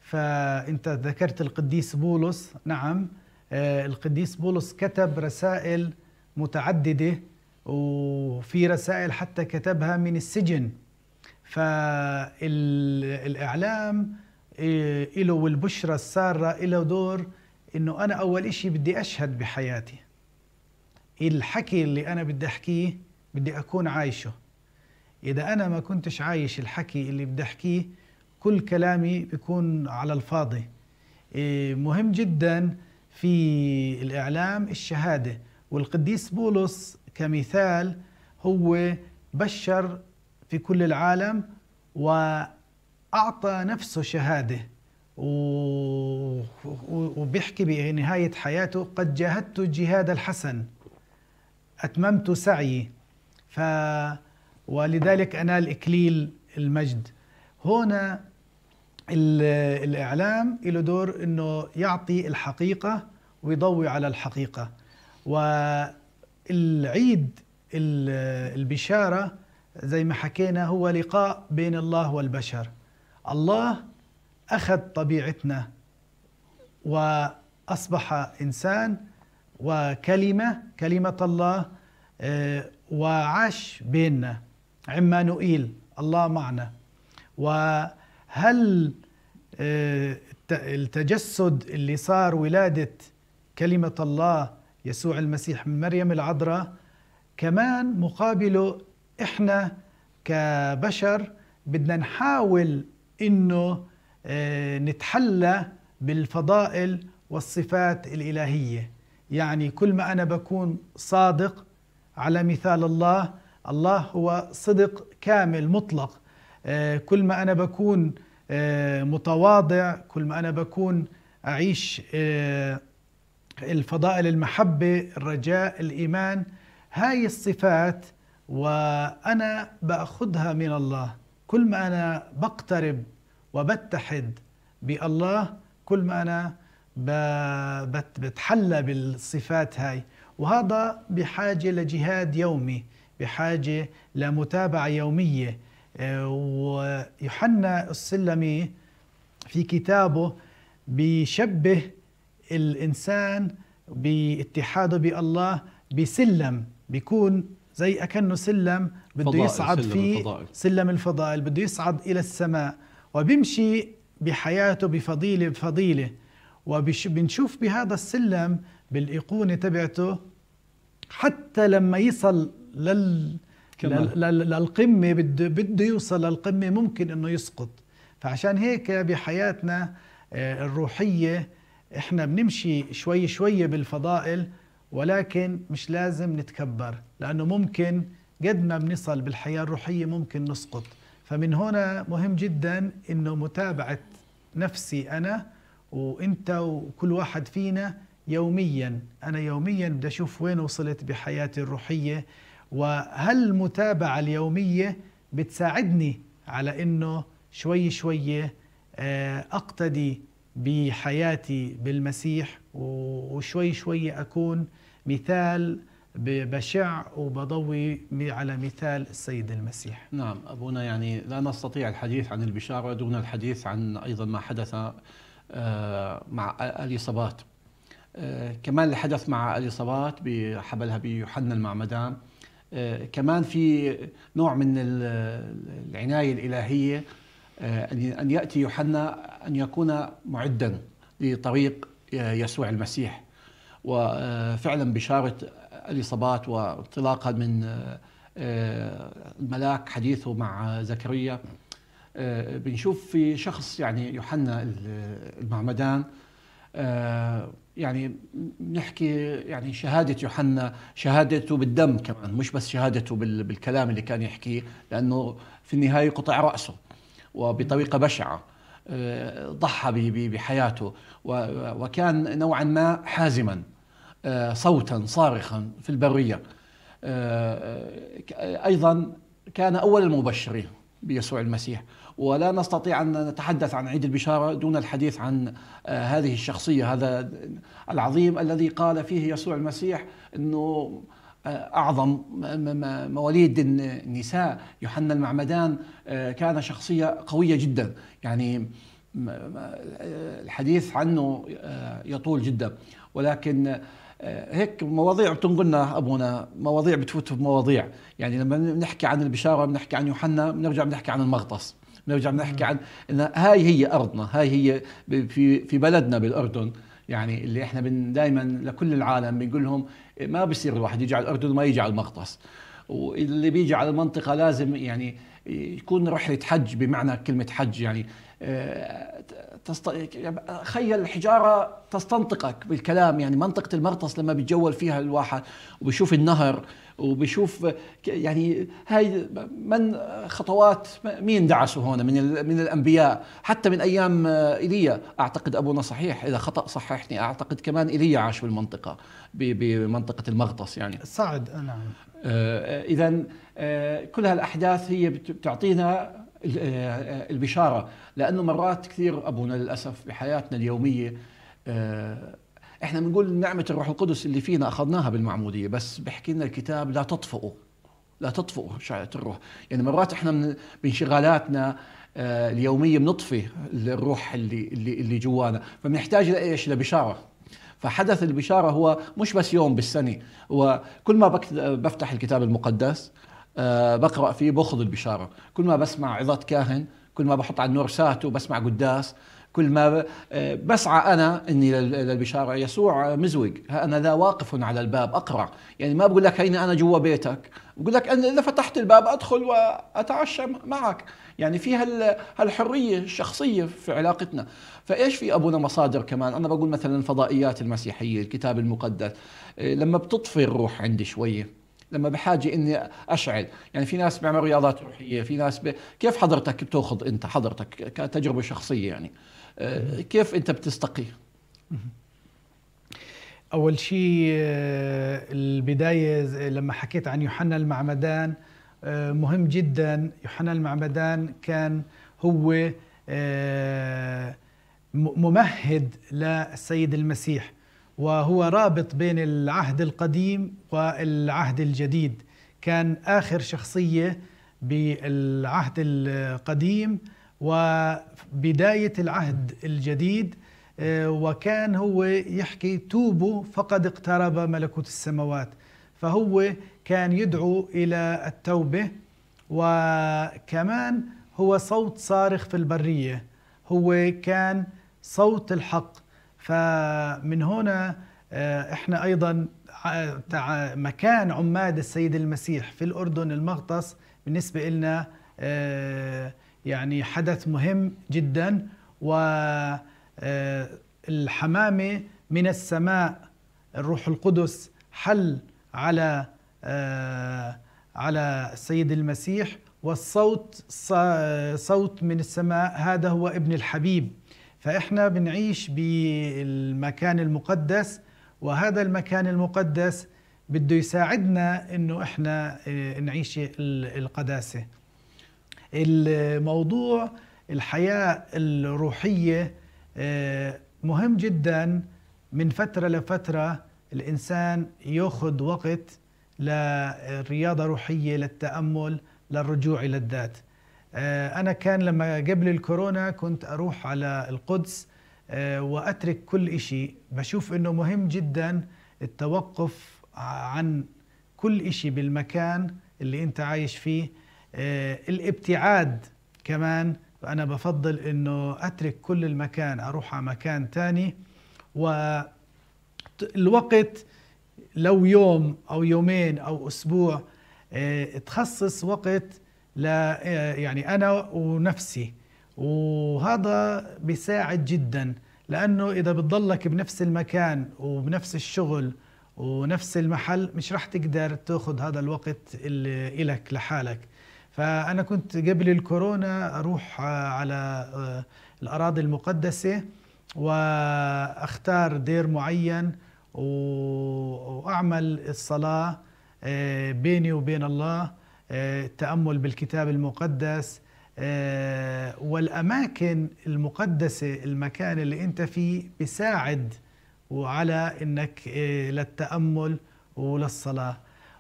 فأنت ذكرت القديس بولس نعم القديس بولس كتب رسائل متعددة وفي رسائل حتى كتبها من السجن فالإعلام له والبشرة السارة له دور انه انا اول اشي بدي اشهد بحياتي الحكي اللي انا بدي احكيه بدي اكون عايشه اذا انا ما كنتش عايش الحكي اللي بدي احكيه كل كلامي بيكون على الفاضي إيه، مهم جدا في الاعلام الشهاده والقديس بولس كمثال هو بشر في كل العالم واعطى نفسه شهاده وبيحكي بنهاية حياته قد جاهدت الجهاد الحسن أتممت سعيي ف ولذلك أنال إكليل المجد هنا الإعلام له دور أنه يعطي الحقيقة ويضوي على الحقيقة والعيد البشارة زي ما حكينا هو لقاء بين الله والبشر الله أخذ طبيعتنا وأصبح إنسان وكلمة كلمة الله آه، وعاش بيننا عمانوئيل الله معنا وهل آه، التجسد اللي صار ولادة كلمة الله يسوع المسيح من مريم العذراء كمان مقابله احنا كبشر بدنا نحاول انه آه، نتحلى بالفضائل والصفات الإلهية يعني كل ما أنا بكون صادق على مثال الله الله هو صدق كامل مطلق آه، كل ما أنا بكون آه، متواضع كل ما أنا بكون أعيش الفضائل المحبة الرجاء الإيمان هاي الصفات وأنا بأخذها من الله كل ما أنا بقترب وبتحد بالله كل ما أنا بتحلى بالصفات هاي وهذا بحاجة لجهاد يومي بحاجة لمتابعة يومية آه، ويوحنا السلمي في كتابه بيشبه الإنسان باتحاده بالله بسلم بيكون زي أكنه سلم بده يصعد فيه سلم الفضائل بده يصعد إلى السماء وبيمشي بحياته بفضيلة بفضيلة وبنشوف بهذا السلم بالإيقونة تبعته حتى لما يصل لل للقمة بده بده يوصل للقمة ممكن انه يسقط فعشان هيك بحياتنا آه، الروحية احنا بنمشي شوي شوي بالفضائل ولكن مش لازم نتكبر لانه ممكن قد ما بنصل بالحياة الروحية ممكن نسقط فمن هنا مهم جدا انه متابعه نفسي انا وانت وكل واحد فينا يوميا انا يوميا بدي اشوف وين وصلت بحياتي الروحيه وهل المتابعه اليوميه بتساعدني على انه شوي شوي آه، اقتدي بحياتي بالمسيح وشوي شوي اكون مثال بشع وبضوي على مثال السيد المسيح نعم أبونا يعني لا نستطيع الحديث عن البشارة دون الحديث عن أيضا ما حدث آه، مع اليصابات آه، كمان اللي حدث مع اليصابات بحبلها بيوحنا المعمدان آه، كمان في نوع من العناية الإلهية أن يأتي يوحنا أن يكون معدا لطريق يسوع المسيح وفعلا بشارة الاصابات وانطلاقا من آه، الملاك حديثه مع زكريا آه، بنشوف في شخص يعني يوحنا المعمدان آه، يعني بنحكي يعني شهادة يوحنا شهادته بالدم كمان مش بس شهادته بالكلام اللي كان يحكيه لأنه في النهاية قطع رأسه وبطريقة بشعة ضحى بحياته وكان نوعا ما حازما آه، صوتا صارخا في البريه آه، آه، ايضا كان اول المبشرين بيسوع المسيح ولا نستطيع ان نتحدث عن عيد البشاره دون الحديث عن هذه الشخصيه هذا العظيم الذي قال فيه يسوع المسيح انه اعظم مواليد النساء يوحنا المعمدان كان شخصيه قويه جدا يعني الحديث عنه يطول جدا ولكن آه، هيك مواضيع بتنقلنا ابونا مواضيع بتفوت بمواضيع يعني لما بنحكي عن البشاره بنحكي عن يوحنا بنرجع بنحكي عن المغطس بنرجع بنحكي عن ان هاي هي ارضنا هاي هي في في بلدنا بالاردن يعني اللي احنا دائما لكل العالم بنقول لهم إيه، ما بصير الواحد يجي على الاردن وما يجي على المغطس واللي بيجي على المنطقه لازم يعني يكون رحله حج بمعنى كلمه حج يعني آه، تست... يعني خيل الحجاره تستنطقك بالكلام يعني منطقه المغطس لما بيتجول فيها الواحد وبيشوف النهر وبيشوف يعني هاي من خطوات مين دعسوا هون من ال... من الانبياء حتى من ايام ايليا اعتقد ابونا صحيح اذا خطا صححني اعتقد كمان ايليا عاش بالمنطقه ب... بمنطقه المغطس يعني صعد نعم آه، اذا آه، كل هالاحداث هي بتعطينا آه، آه، البشاره لانه مرات كثير ابونا للاسف بحياتنا اليوميه آه، احنا بنقول نعمه الروح القدس اللي فينا اخذناها بالمعموديه بس بحكي لنا الكتاب لا تطفئوا لا تطفئوا شعله الروح يعني مرات احنا بانشغالاتنا اليوميه بنطفي الروح اللي اللي اللي جوانا فبنحتاج لايش لبشاره فحدث البشاره هو مش بس يوم بالسنه وكل ما بفتح الكتاب المقدس آه، بقرأ فيه باخذ البشارة كل ما بسمع عظة كاهن كل ما بحط على النور سات وبسمع قداس كل ما آه، بسعى انا اني للبشاره يسوع مزوج انا ذا واقف على الباب اقرع يعني ما بقول لك هيني انا جوا بيتك بقول لك انا اذا فتحت الباب ادخل واتعشى معك يعني في هالحريه الشخصيه في علاقتنا فايش في ابونا مصادر كمان انا بقول مثلا الفضائيات المسيحيه الكتاب المقدس آه، لما بتطفي الروح عندي شويه لما بحاجه اني اشعل يعني في ناس بيعملوا رياضات روحيه في ناس ب... كيف حضرتك بتاخذ انت حضرتك كتجربه شخصيه يعني آه، كيف انت بتستقي اول شيء آه، البدايه لما حكيت عن يوحنا المعمدان آه، مهم جدا يوحنا المعمدان كان هو ممهد للسيد المسيح وهو رابط بين العهد القديم والعهد الجديد كان آخر شخصية بالعهد القديم وبداية العهد الجديد آه، وكان هو يحكي توبوا فقد اقترب ملكوت السماوات فهو كان يدعو إلى التوبة وكمان هو صوت صارخ في البرية هو كان صوت الحق فمن هنا آه، احنا ايضا آه، مكان عماد السيد المسيح في الاردن المغطس بالنسبه لنا آه، يعني حدث مهم جدا والحمامه من السماء الروح القدس حل على على السيد المسيح والصوت صوت من السماء هذا هو ابن الحبيب فإحنا بنعيش بالمكان المقدس وهذا المكان المقدس بده يساعدنا انه احنا آه، نعيش القداسه الموضوع الحياه الروحيه آه، مهم جدا من فتره لفتره الانسان ياخذ وقت للرياضه روحيه للتامل للرجوع الى الذات آه، أنا كان لما قبل الكورونا كنت أروح على القدس آه، وأترك كل إشي بشوف أنه مهم جدا التوقف عن كل إشي بالمكان اللي أنت عايش فيه آه، الابتعاد كمان أنا بفضل أنه أترك كل المكان أروح على مكان تاني والوقت لو يوم أو يومين أو أسبوع تخصص وقت لا آه، يعني انا ونفسي وهذا بيساعد جدا لانه اذا بتضلك بنفس المكان وبنفس الشغل ونفس المحل مش راح تقدر تاخذ هذا الوقت اللي لك لحالك فأنا كنت قبل الكورونا أروح آه، على آه، الأراضي المقدسة وأختار دير معين وأعمل الصلاة بيني وبين الله التامل آه، بالكتاب المقدس آه، والاماكن المقدسه المكان اللي انت فيه بيساعد وعلى انك آه، للتامل وللصلاه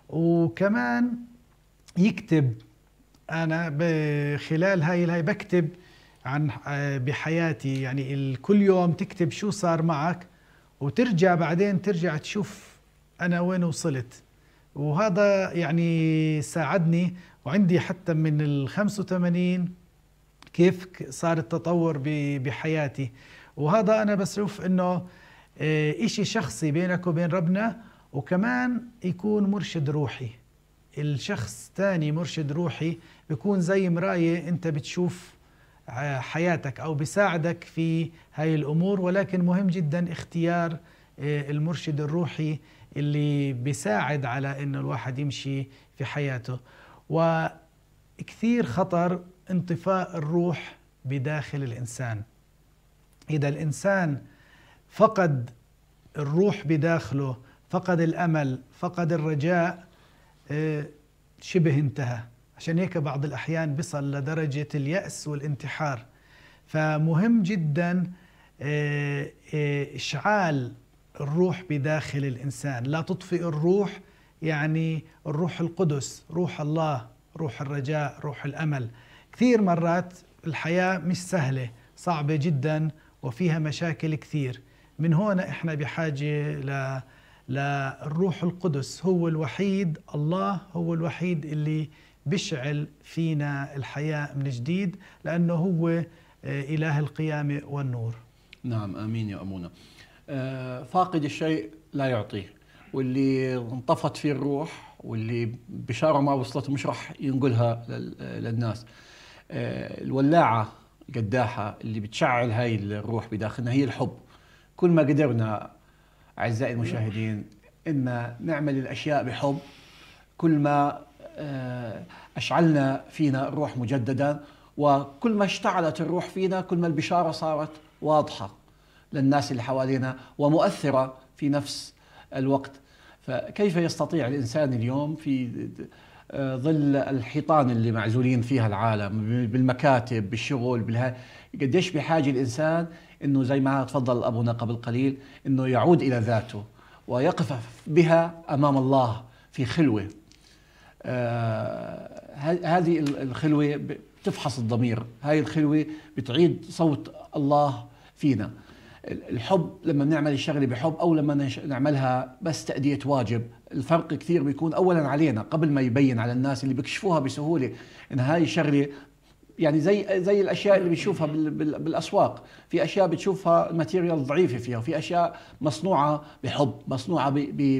وكمان يكتب انا خلال هاي الهاي بكتب عن بحياتي يعني كل يوم تكتب شو صار معك وترجع بعدين ترجع تشوف انا وين وصلت وهذا يعني ساعدني وعندي حتى من ال 85 كيف صار التطور بحياتي وهذا أنا بشوف أنه آه، شيء شخصي بينك وبين ربنا وكمان يكون مرشد روحي الشخص ثاني مرشد روحي بيكون زي مراية أنت بتشوف آه، حياتك أو بيساعدك في هاي الأمور ولكن مهم جدا اختيار آه، المرشد الروحي اللي بيساعد على انه الواحد يمشي في حياته وكثير خطر انطفاء الروح بداخل الانسان اذا الانسان فقد الروح بداخله فقد الامل فقد الرجاء آه، شبه انتهى عشان هيك بعض الاحيان بصل لدرجه الياس والانتحار فمهم جدا آه، آه، اشعال الروح بداخل الانسان لا تطفئ الروح يعني الروح القدس روح الله روح الرجاء روح الامل كثير مرات الحياه مش سهله صعبه جدا وفيها مشاكل كثير من هون احنا بحاجه ل للروح القدس هو الوحيد الله هو الوحيد اللي بيشعل فينا الحياه من جديد لانه هو آه، اله القيامه والنور نعم امين يا امونه آه، فاقد الشيء لا يعطيه واللي انطفت فيه الروح واللي بشاره ما وصلته مش راح ينقلها للناس آه، الولاعه القداحه اللي بتشعل هاي الروح بداخلنا هي الحب كل ما قدرنا اعزائي المشاهدين ان نعمل الاشياء بحب كل ما آه، اشعلنا فينا الروح مجددا وكل ما اشتعلت الروح فينا كل ما البشاره صارت واضحه للناس اللي حوالينا ومؤثره في نفس الوقت فكيف يستطيع الانسان اليوم في ظل الحيطان اللي معزولين فيها العالم بالمكاتب بالشغل بالها قديش بحاجه الانسان انه زي ما تفضل ابونا قبل قليل انه يعود الى ذاته ويقف بها امام الله في خلوه آه هذه الخلوه بتفحص الضمير هذه الخلوه بتعيد صوت الله فينا الحب لما بنعمل الشغله بحب او لما نعملها بس تاديه واجب الفرق كثير بيكون اولا علينا قبل ما يبين على الناس اللي بيكشفوها بسهوله ان هاي الشغله يعني زي زي الاشياء اللي بتشوفها بالاسواق في اشياء بتشوفها الماتيريال ضعيفه فيها وفي اشياء مصنوعه بحب مصنوعه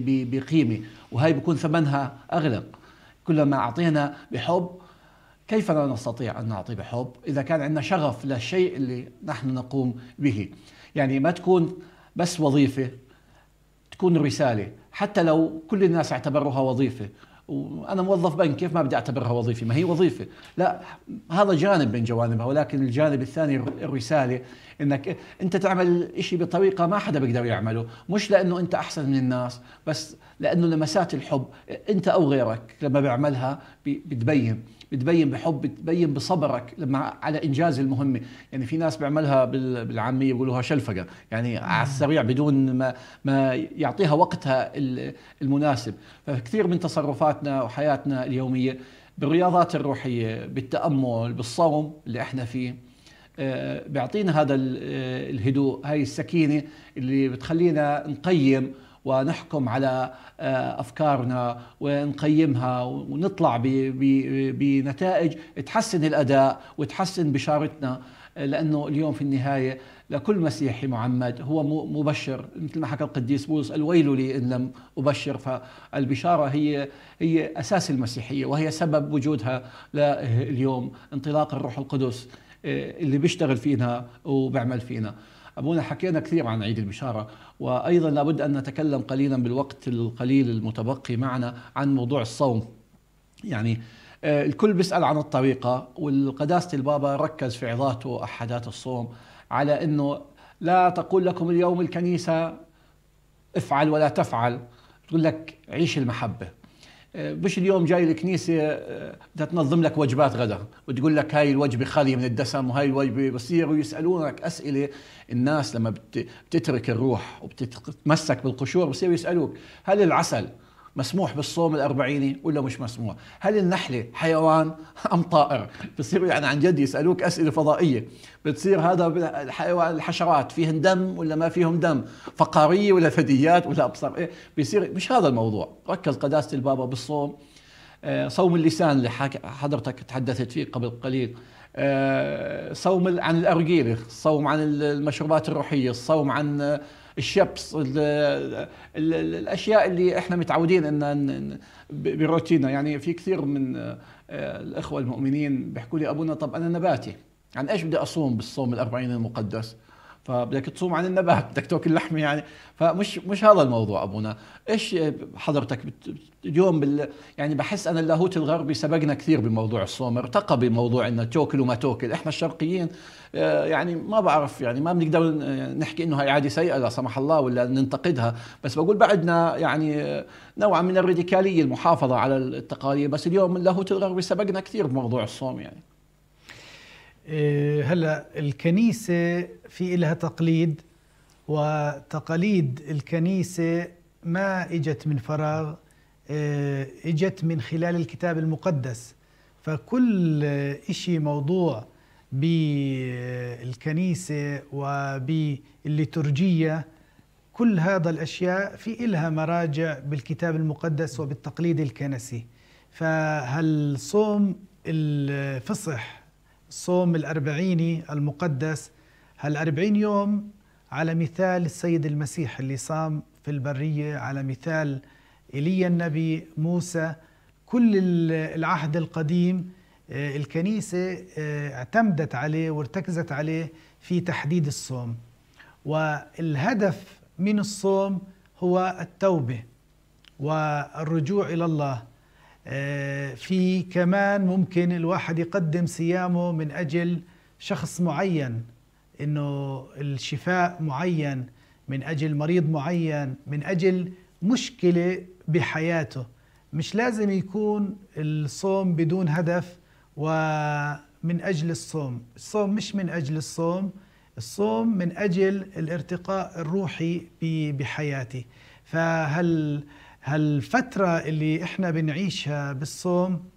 بقيمه وهي بيكون ثمنها اغلى كلما اعطينا بحب كيف لا نستطيع ان نعطي بحب اذا كان عندنا شغف للشيء اللي نحن نقوم به يعني ما تكون بس وظيفة تكون رسالة حتى لو كل الناس اعتبروها وظيفة وانا موظف بنك كيف ما بدي اعتبرها وظيفه ما هي وظيفه لا هذا جانب من جوانبها ولكن الجانب الثاني الرساله انك انت تعمل شيء بطريقه ما حدا بيقدر يعمله مش لانه انت احسن من الناس بس لانه لمسات الحب انت او غيرك لما بيعملها بتبين بتبين بحب بتبين بصبرك لما على انجاز المهمه يعني في ناس بيعملها بالعاميه بيقولوها شلفقه يعني على السريع بدون ما ما يعطيها وقتها المناسب فكثير من تصرفاتنا وحياتنا اليوميه بالرياضات الروحيه بالتامل بالصوم اللي احنا فيه آه، بيعطينا هذا آه، الهدوء هاي السكينة اللي بتخلينا نقيم ونحكم على آه، افكارنا ونقيمها ونطلع بنتائج تحسن الاداء وتحسن بشارتنا لانه اليوم في النهايه لكل مسيحي معمد هو مبشر مثل ما حكى القديس بولس الويل لي ان لم ابشر فالبشاره هي هي اساس المسيحيه وهي سبب وجودها لليوم انطلاق الروح القدس آه، اللي بيشتغل فينا وبيعمل فينا أبونا حكينا كثير عن عيد البشارة وأيضا لابد أن نتكلم قليلا بالوقت القليل المتبقي معنا عن موضوع الصوم يعني آه، الكل بيسأل عن الطريقة والقداسة البابا ركز في عظاته أحدات الصوم على أنه لا تقول لكم اليوم الكنيسة افعل ولا تفعل تقول لك عيش المحبة آه، مش اليوم جاي الكنيسه آه، بدها تنظم لك وجبات غدا وتقول لك هاي الوجبه خاليه من الدسم وهاي الوجبه بصير ويسالونك اسئله الناس لما بتترك الروح وبتتمسك بالقشور بصيروا يسالوك هل العسل مسموح بالصوم الأربعيني ولا مش مسموح هل النحلة حيوان أم طائر بتصير يعني عن جد يسألوك أسئلة فضائية بتصير هذا الحيوان الحشرات فيهن دم ولا ما فيهم دم فقارية ولا ثدييات ولا أبصر إيه بيصير مش هذا الموضوع ركز قداسة البابا بالصوم آه، صوم اللسان اللي حضرتك تحدثت فيه قبل قليل آه، صوم عن الأرجيلة صوم عن المشروبات الروحية الصوم عن الـ الـ الـ الـ الاشياء اللي احنا متعودين ان بروتيننا يعني في كثير من آه، الاخوه المؤمنين بيحكوا لي ابونا طب انا نباتي عن ايش بدي اصوم بالصوم الأربعين المقدس فبدك تصوم عن النبات بدك تاكل لحمه يعني فمش مش هذا الموضوع ابونا ايش حضرتك اليوم بال... يعني بحس انا اللاهوت الغربي سبقنا كثير بموضوع الصوم ارتقى بموضوع انه تاكل وما تاكل احنا الشرقيين آه، يعني ما بعرف يعني ما بنقدر نحكي انه هي عاده سيئه لا سمح الله ولا ننتقدها بس بقول بعدنا يعني آه، نوعا من الراديكاليه المحافظه على التقاليد بس اليوم اللاهوت الغربي سبقنا كثير بموضوع الصوم يعني إيه، هلا الكنيسه في إلها تقليد وتقاليد الكنيسه ما اجت من فراغ إيه، اجت من خلال الكتاب المقدس فكل شيء موضوع بالكنيسه وبالليتورجيه كل هذا الاشياء في إلها مراجع بالكتاب المقدس وبالتقليد الكنسي فهالصوم الفصح صوم الأربعيني المقدس هالأربعين يوم على مثال السيد المسيح اللي صام في البرية على مثال إيليا النبي موسى كل العهد القديم آه، الكنيسة آه، اعتمدت عليه وارتكزت عليه في تحديد الصوم والهدف من الصوم هو التوبة والرجوع إلى الله آه، في كمان ممكن الواحد يقدم صيامه من أجل شخص معين انه الشفاء معين من اجل مريض معين من اجل مشكله بحياته مش لازم يكون الصوم بدون هدف ومن اجل الصوم الصوم مش من اجل الصوم الصوم من اجل الارتقاء الروحي بحياتي فهل هالفترة اللي احنا بنعيشها بالصوم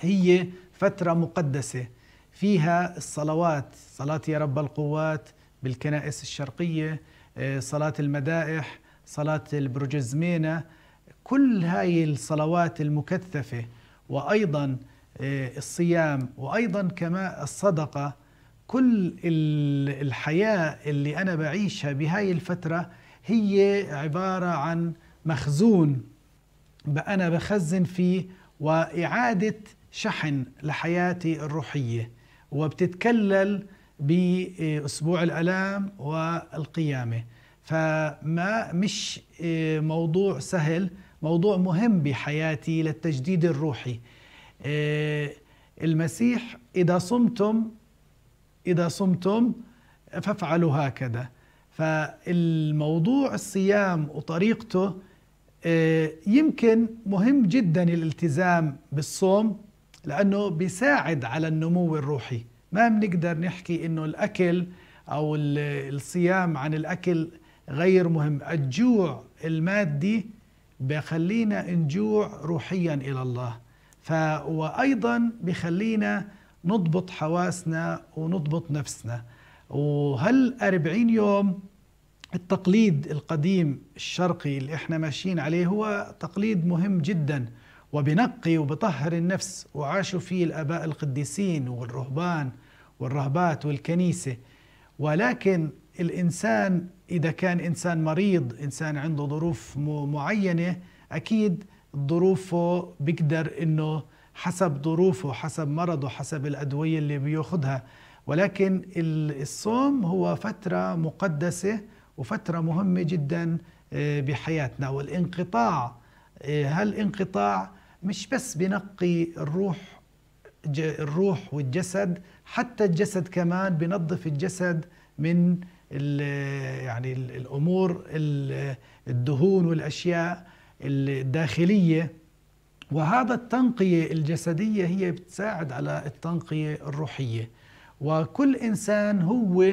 هي فترة مقدسة فيها الصلوات صلاة يا رب القوات بالكنائس الشرقية آه، صلاة المدائح صلاة البروجزمينة كل هاي الصلوات المكثفة وأيضا آه، الصيام وأيضا كما الصدقة كل الحياة اللي أنا بعيشها بهاي الفترة هي عبارة عن مخزون أنا بخزن فيه وإعادة شحن لحياتي الروحية وبتتكلل بأسبوع الألام والقيامة فما مش آه، موضوع سهل موضوع مهم بحياتي للتجديد الروحي آه، المسيح إذا صمتم إذا صمتم فافعلوا هكذا فالموضوع الصيام وطريقته آه، يمكن مهم جدا الالتزام بالصوم لأنه بيساعد على النمو الروحي ما بنقدر نحكي أنه الأكل أو الصيام عن الأكل غير مهم الجوع المادي بخلينا نجوع روحيا إلى الله ف وأيضا بخلينا نضبط حواسنا ونضبط نفسنا وهال 40 يوم التقليد القديم الشرقي اللي احنا ماشيين عليه هو تقليد مهم جدا وبنقي وبطهر النفس وعاشوا فيه الاباء القديسين والرهبان والرهبات والكنيسه ولكن الانسان اذا كان انسان مريض انسان عنده ظروف معينه اكيد ظروفه بيقدر انه حسب ظروفه حسب مرضه حسب الادويه اللي بياخذها ولكن الصوم هو فتره مقدسه وفترة مهمة جدا آه، بحياتنا والانقطاع آه، هالانقطاع مش بس بنقي الروح الروح والجسد حتى الجسد كمان بنظف الجسد من الـ يعني الـ الامور الـ الدهون والاشياء الداخليه وهذا التنقيه الجسديه هي بتساعد على التنقيه الروحيه وكل انسان هو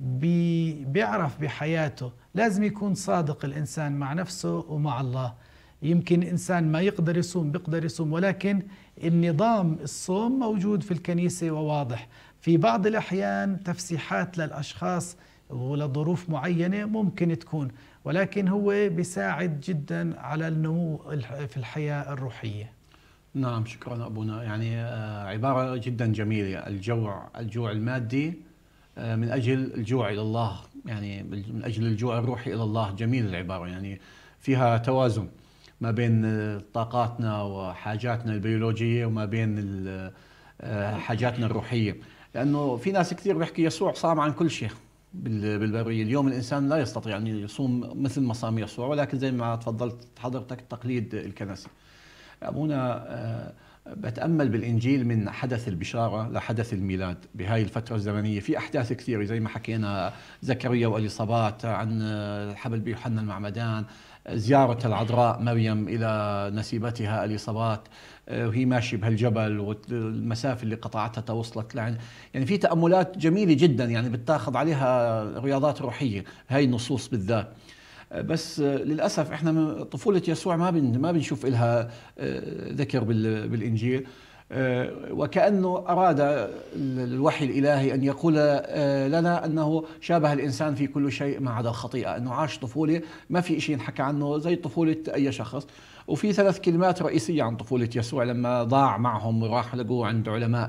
بي بيعرف بحياته لازم يكون صادق الإنسان مع نفسه ومع الله يمكن إنسان ما يقدر يصوم بيقدر يصوم ولكن النظام الصوم موجود في الكنيسة وواضح في بعض الأحيان تفسيحات للأشخاص ولظروف معينة ممكن تكون ولكن هو بيساعد جدا على النمو في الحياة الروحية نعم شكرا أبونا يعني آه، عبارة جدا جميلة الجوع الجوع المادي آه، من اجل الجوع الى الله يعني من اجل الجوع الروحي الى الله جميل العباره يعني فيها توازن ما بين آه، طاقاتنا وحاجاتنا البيولوجيه وما بين آه، حاجاتنا الروحيه لانه في ناس كثير بيحكي يسوع صام عن كل شيء بالبريه اليوم الانسان لا يستطيع ان يصوم مثل ما صام يسوع ولكن زي ما تفضلت حضرتك التقليد الكنسي ابونا بتامل بالانجيل من حدث البشاره لحدث الميلاد بهاي الفتره الزمنيه في احداث كثيره زي ما حكينا زكريا واليصابات عن آه، حبل بيوحنا المعمدان زيارة العذراء مريم إلى نسيبتها اليصابات آه، وهي ماشية بهالجبل والمسافة اللي قطعتها توصلت لعن يعني في تأملات جميلة جدا يعني بتاخذ عليها رياضات روحية هاي النصوص بالذات بس آه، للاسف احنا طفوله يسوع ما ما بنشوف لها آه، ذكر بالانجيل آه، وكانه اراد الوحي الالهي ان يقول لنا انه شابه الانسان في كل شيء ما عدا الخطيئه، انه عاش طفوله ما في شيء ينحكى عنه زي طفوله اي شخص، وفي ثلاث كلمات رئيسيه عن طفوله يسوع لما ضاع معهم وراح لقوه عند علماء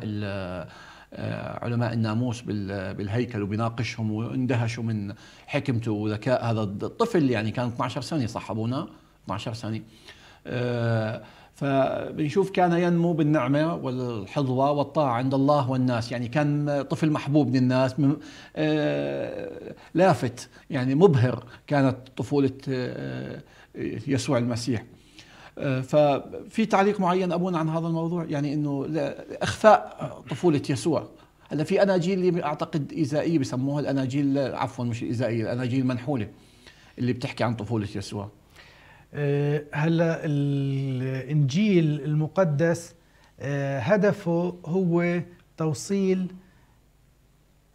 آه، علماء الناموس بالهيكل وبناقشهم واندهشوا من حكمته وذكاء هذا الطفل يعني كان 12 سنه صح ابونا 12 سنه آه، فبنشوف كان ينمو بالنعمه والحظوه والطاعه عند الله والناس يعني كان طفل محبوب للناس آه، لافت يعني مبهر كانت طفوله يسوع المسيح ففي تعليق معين ابونا عن هذا الموضوع يعني انه اخفاء طفوله يسوع هلا في اناجيل اللي اعتقد ايزائيه بسموها الاناجيل عفوا مش ايزائيه الاناجيل المنحوله اللي بتحكي عن طفوله يسوع آه، هلا الانجيل المقدس آه، هدفه هو توصيل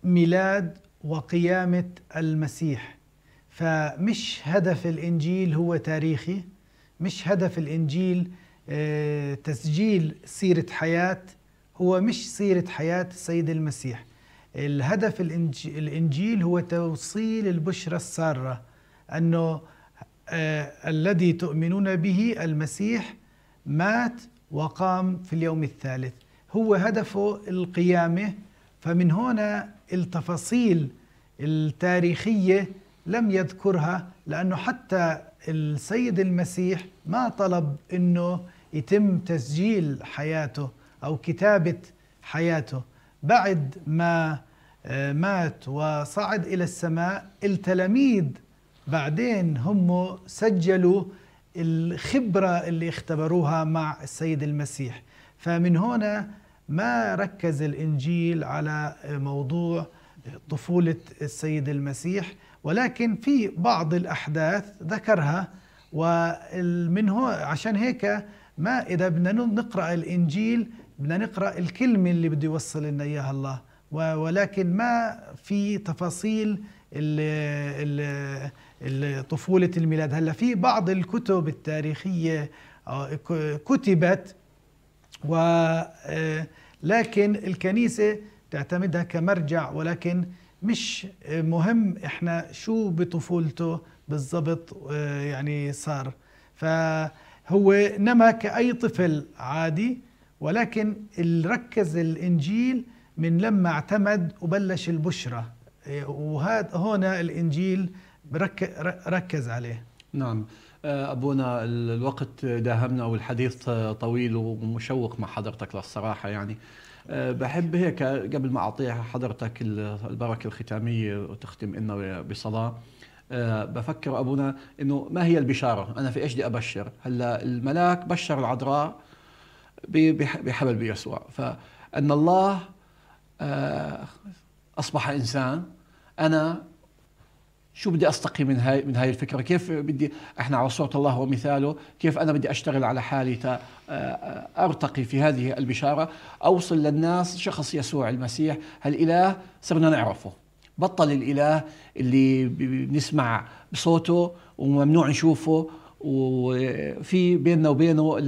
ميلاد وقيامه المسيح فمش هدف الانجيل هو تاريخي مش هدف الإنجيل آه، تسجيل سيرة حياة هو مش سيرة حياة السيد المسيح الهدف الإنجيل هو توصيل البشرة السارة أنه آه، الذي تؤمنون به المسيح مات وقام في اليوم الثالث هو هدفه القيامة فمن هنا التفاصيل التاريخية لم يذكرها لأنه حتى السيد المسيح ما طلب انه يتم تسجيل حياته او كتابه حياته بعد ما آه، مات وصعد الى السماء التلاميذ بعدين هم سجلوا الخبره اللي اختبروها مع السيد المسيح فمن هنا ما ركز الانجيل على موضوع طفوله السيد المسيح ولكن في بعض الأحداث ذكرها ومن هو عشان هيك ما إذا بدنا نقرأ الإنجيل بدنا نقرأ الكلمة اللي بده يوصل لنا إياها الله ولكن ما في تفاصيل طفولة الميلاد هلا في بعض الكتب التاريخية آه، كتبت ولكن آه، الكنيسة تعتمدها كمرجع ولكن مش مهم احنا شو بطفولته بالضبط آه، يعني صار فهو نما كأي طفل عادي ولكن ركز الإنجيل من لما اعتمد وبلش البشرة آه، وهذا هنا الإنجيل ركز عليه نعم آه، ابونا الوقت داهمنا والحديث طويل ومشوق مع حضرتك للصراحه يعني آه، بحب هيك قبل ما اعطيها حضرتك البركه الختاميه وتختم لنا بصلاه آه، بفكر ابونا انه ما هي البشاره؟ انا في ايش بدي ابشر؟ هلا الملاك بشر العذراء بحبل بيسوع فان الله اصبح انسان انا شو بدي استقي من هاي من هاي الفكره كيف بدي احنا على صوره الله ومثاله كيف انا بدي اشتغل على حالي آه، آه، ارتقي في هذه البشاره اوصل للناس شخص يسوع المسيح هالاله صرنا نعرفه بطل الاله اللي بنسمع بصوته وممنوع نشوفه وفي بيننا وبينه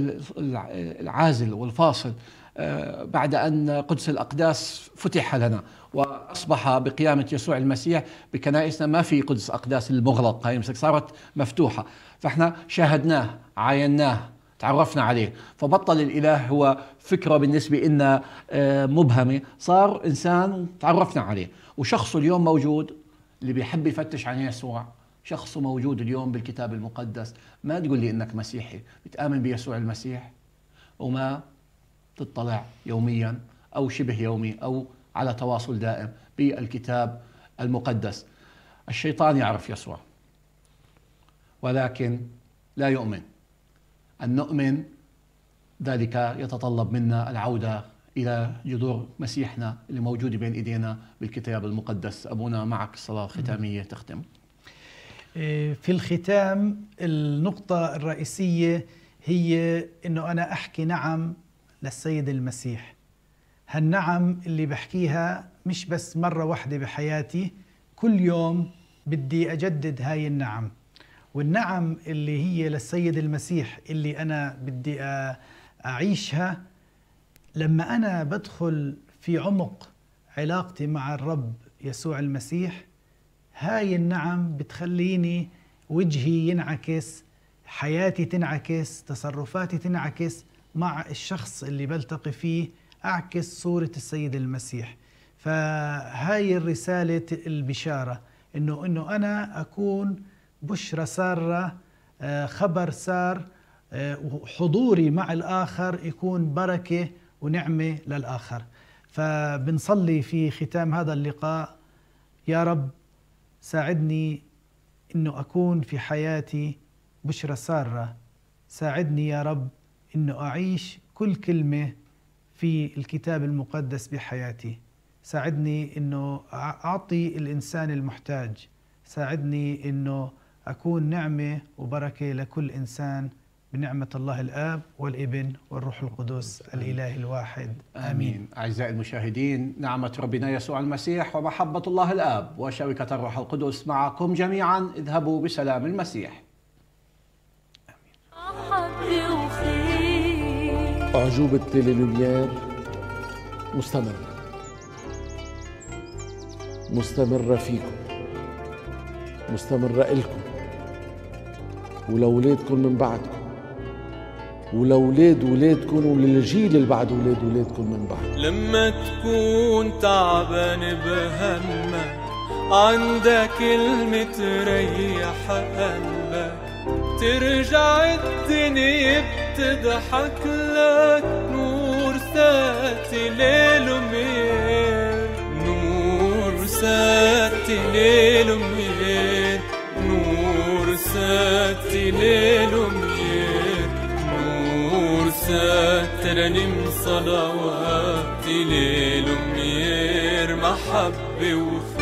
العازل والفاصل آه، بعد ان قدس الاقداس فتح لنا واصبح بقيامه يسوع المسيح بكنائسنا ما في قدس اقداس المغلق هي صارت مفتوحه فاحنا شاهدناه عايناه تعرفنا عليه فبطل الإله هو فكرة بالنسبة لنا آه، مبهمة صار إنسان تعرفنا عليه وشخصه اليوم موجود اللي بيحب يفتش عن يسوع شخصه موجود اليوم بالكتاب المقدس ما تقول لي إنك مسيحي بتآمن بيسوع المسيح وما تطلع يوميا أو شبه يومي أو على تواصل دائم بالكتاب المقدس الشيطان يعرف يسوع ولكن لا يؤمن أن نؤمن ذلك يتطلب منا العودة إلى جذور مسيحنا اللي موجودة بين إيدينا بالكتاب المقدس أبونا معك الصلاة الختامية تختم إيه، في الختام النقطة الرئيسية هي أنه أنا أحكي نعم للسيد المسيح هالنعم اللي بحكيها مش بس مرة واحدة بحياتي كل يوم بدي أجدد هاي النعم والنعم اللي هي للسيد المسيح اللي أنا بدي أعيشها لما أنا بدخل في عمق علاقتي مع الرب يسوع المسيح هاي النعم بتخليني وجهي ينعكس حياتي تنعكس تصرفاتي تنعكس مع الشخص اللي بلتقي فيه أعكس صورة السيد المسيح فهاي الرسالة البشارة إنه إنه أنا أكون بشرة سارة آه، خبر سار آه، وحضوري مع الآخر يكون بركة ونعمة للآخر فبنصلي في ختام هذا اللقاء يا رب ساعدني انه اكون في حياتي بشرى ساره ساعدني يا رب انه اعيش كل كلمه في الكتاب المقدس بحياتي ساعدني انه اعطي الانسان المحتاج ساعدني انه اكون نعمه وبركه لكل انسان بنعمة الله الآب والابن والروح القدس الإله الواحد آمين. أعزائي المشاهدين نعمة ربنا يسوع المسيح ومحبة الله الآب وشركة الروح القدس معكم جميعا اذهبوا بسلام المسيح آمين. أعجوبة ليلي لوميير مستمرة مستمرة فيكم مستمرة إلكم ولولادكم من بعدكم ولولاد ولادكم وللجيل اللي بعد ولاد ولادكم من بعد لما تكون تعبان بهمك عندك كلمة تريح قلبك ترجع الدنيا تضحك لك نور سات ليل ومير نور سات ليل ومير نور سات ليل ومير نور ساترني صلواتي ليل ومير محبة وفي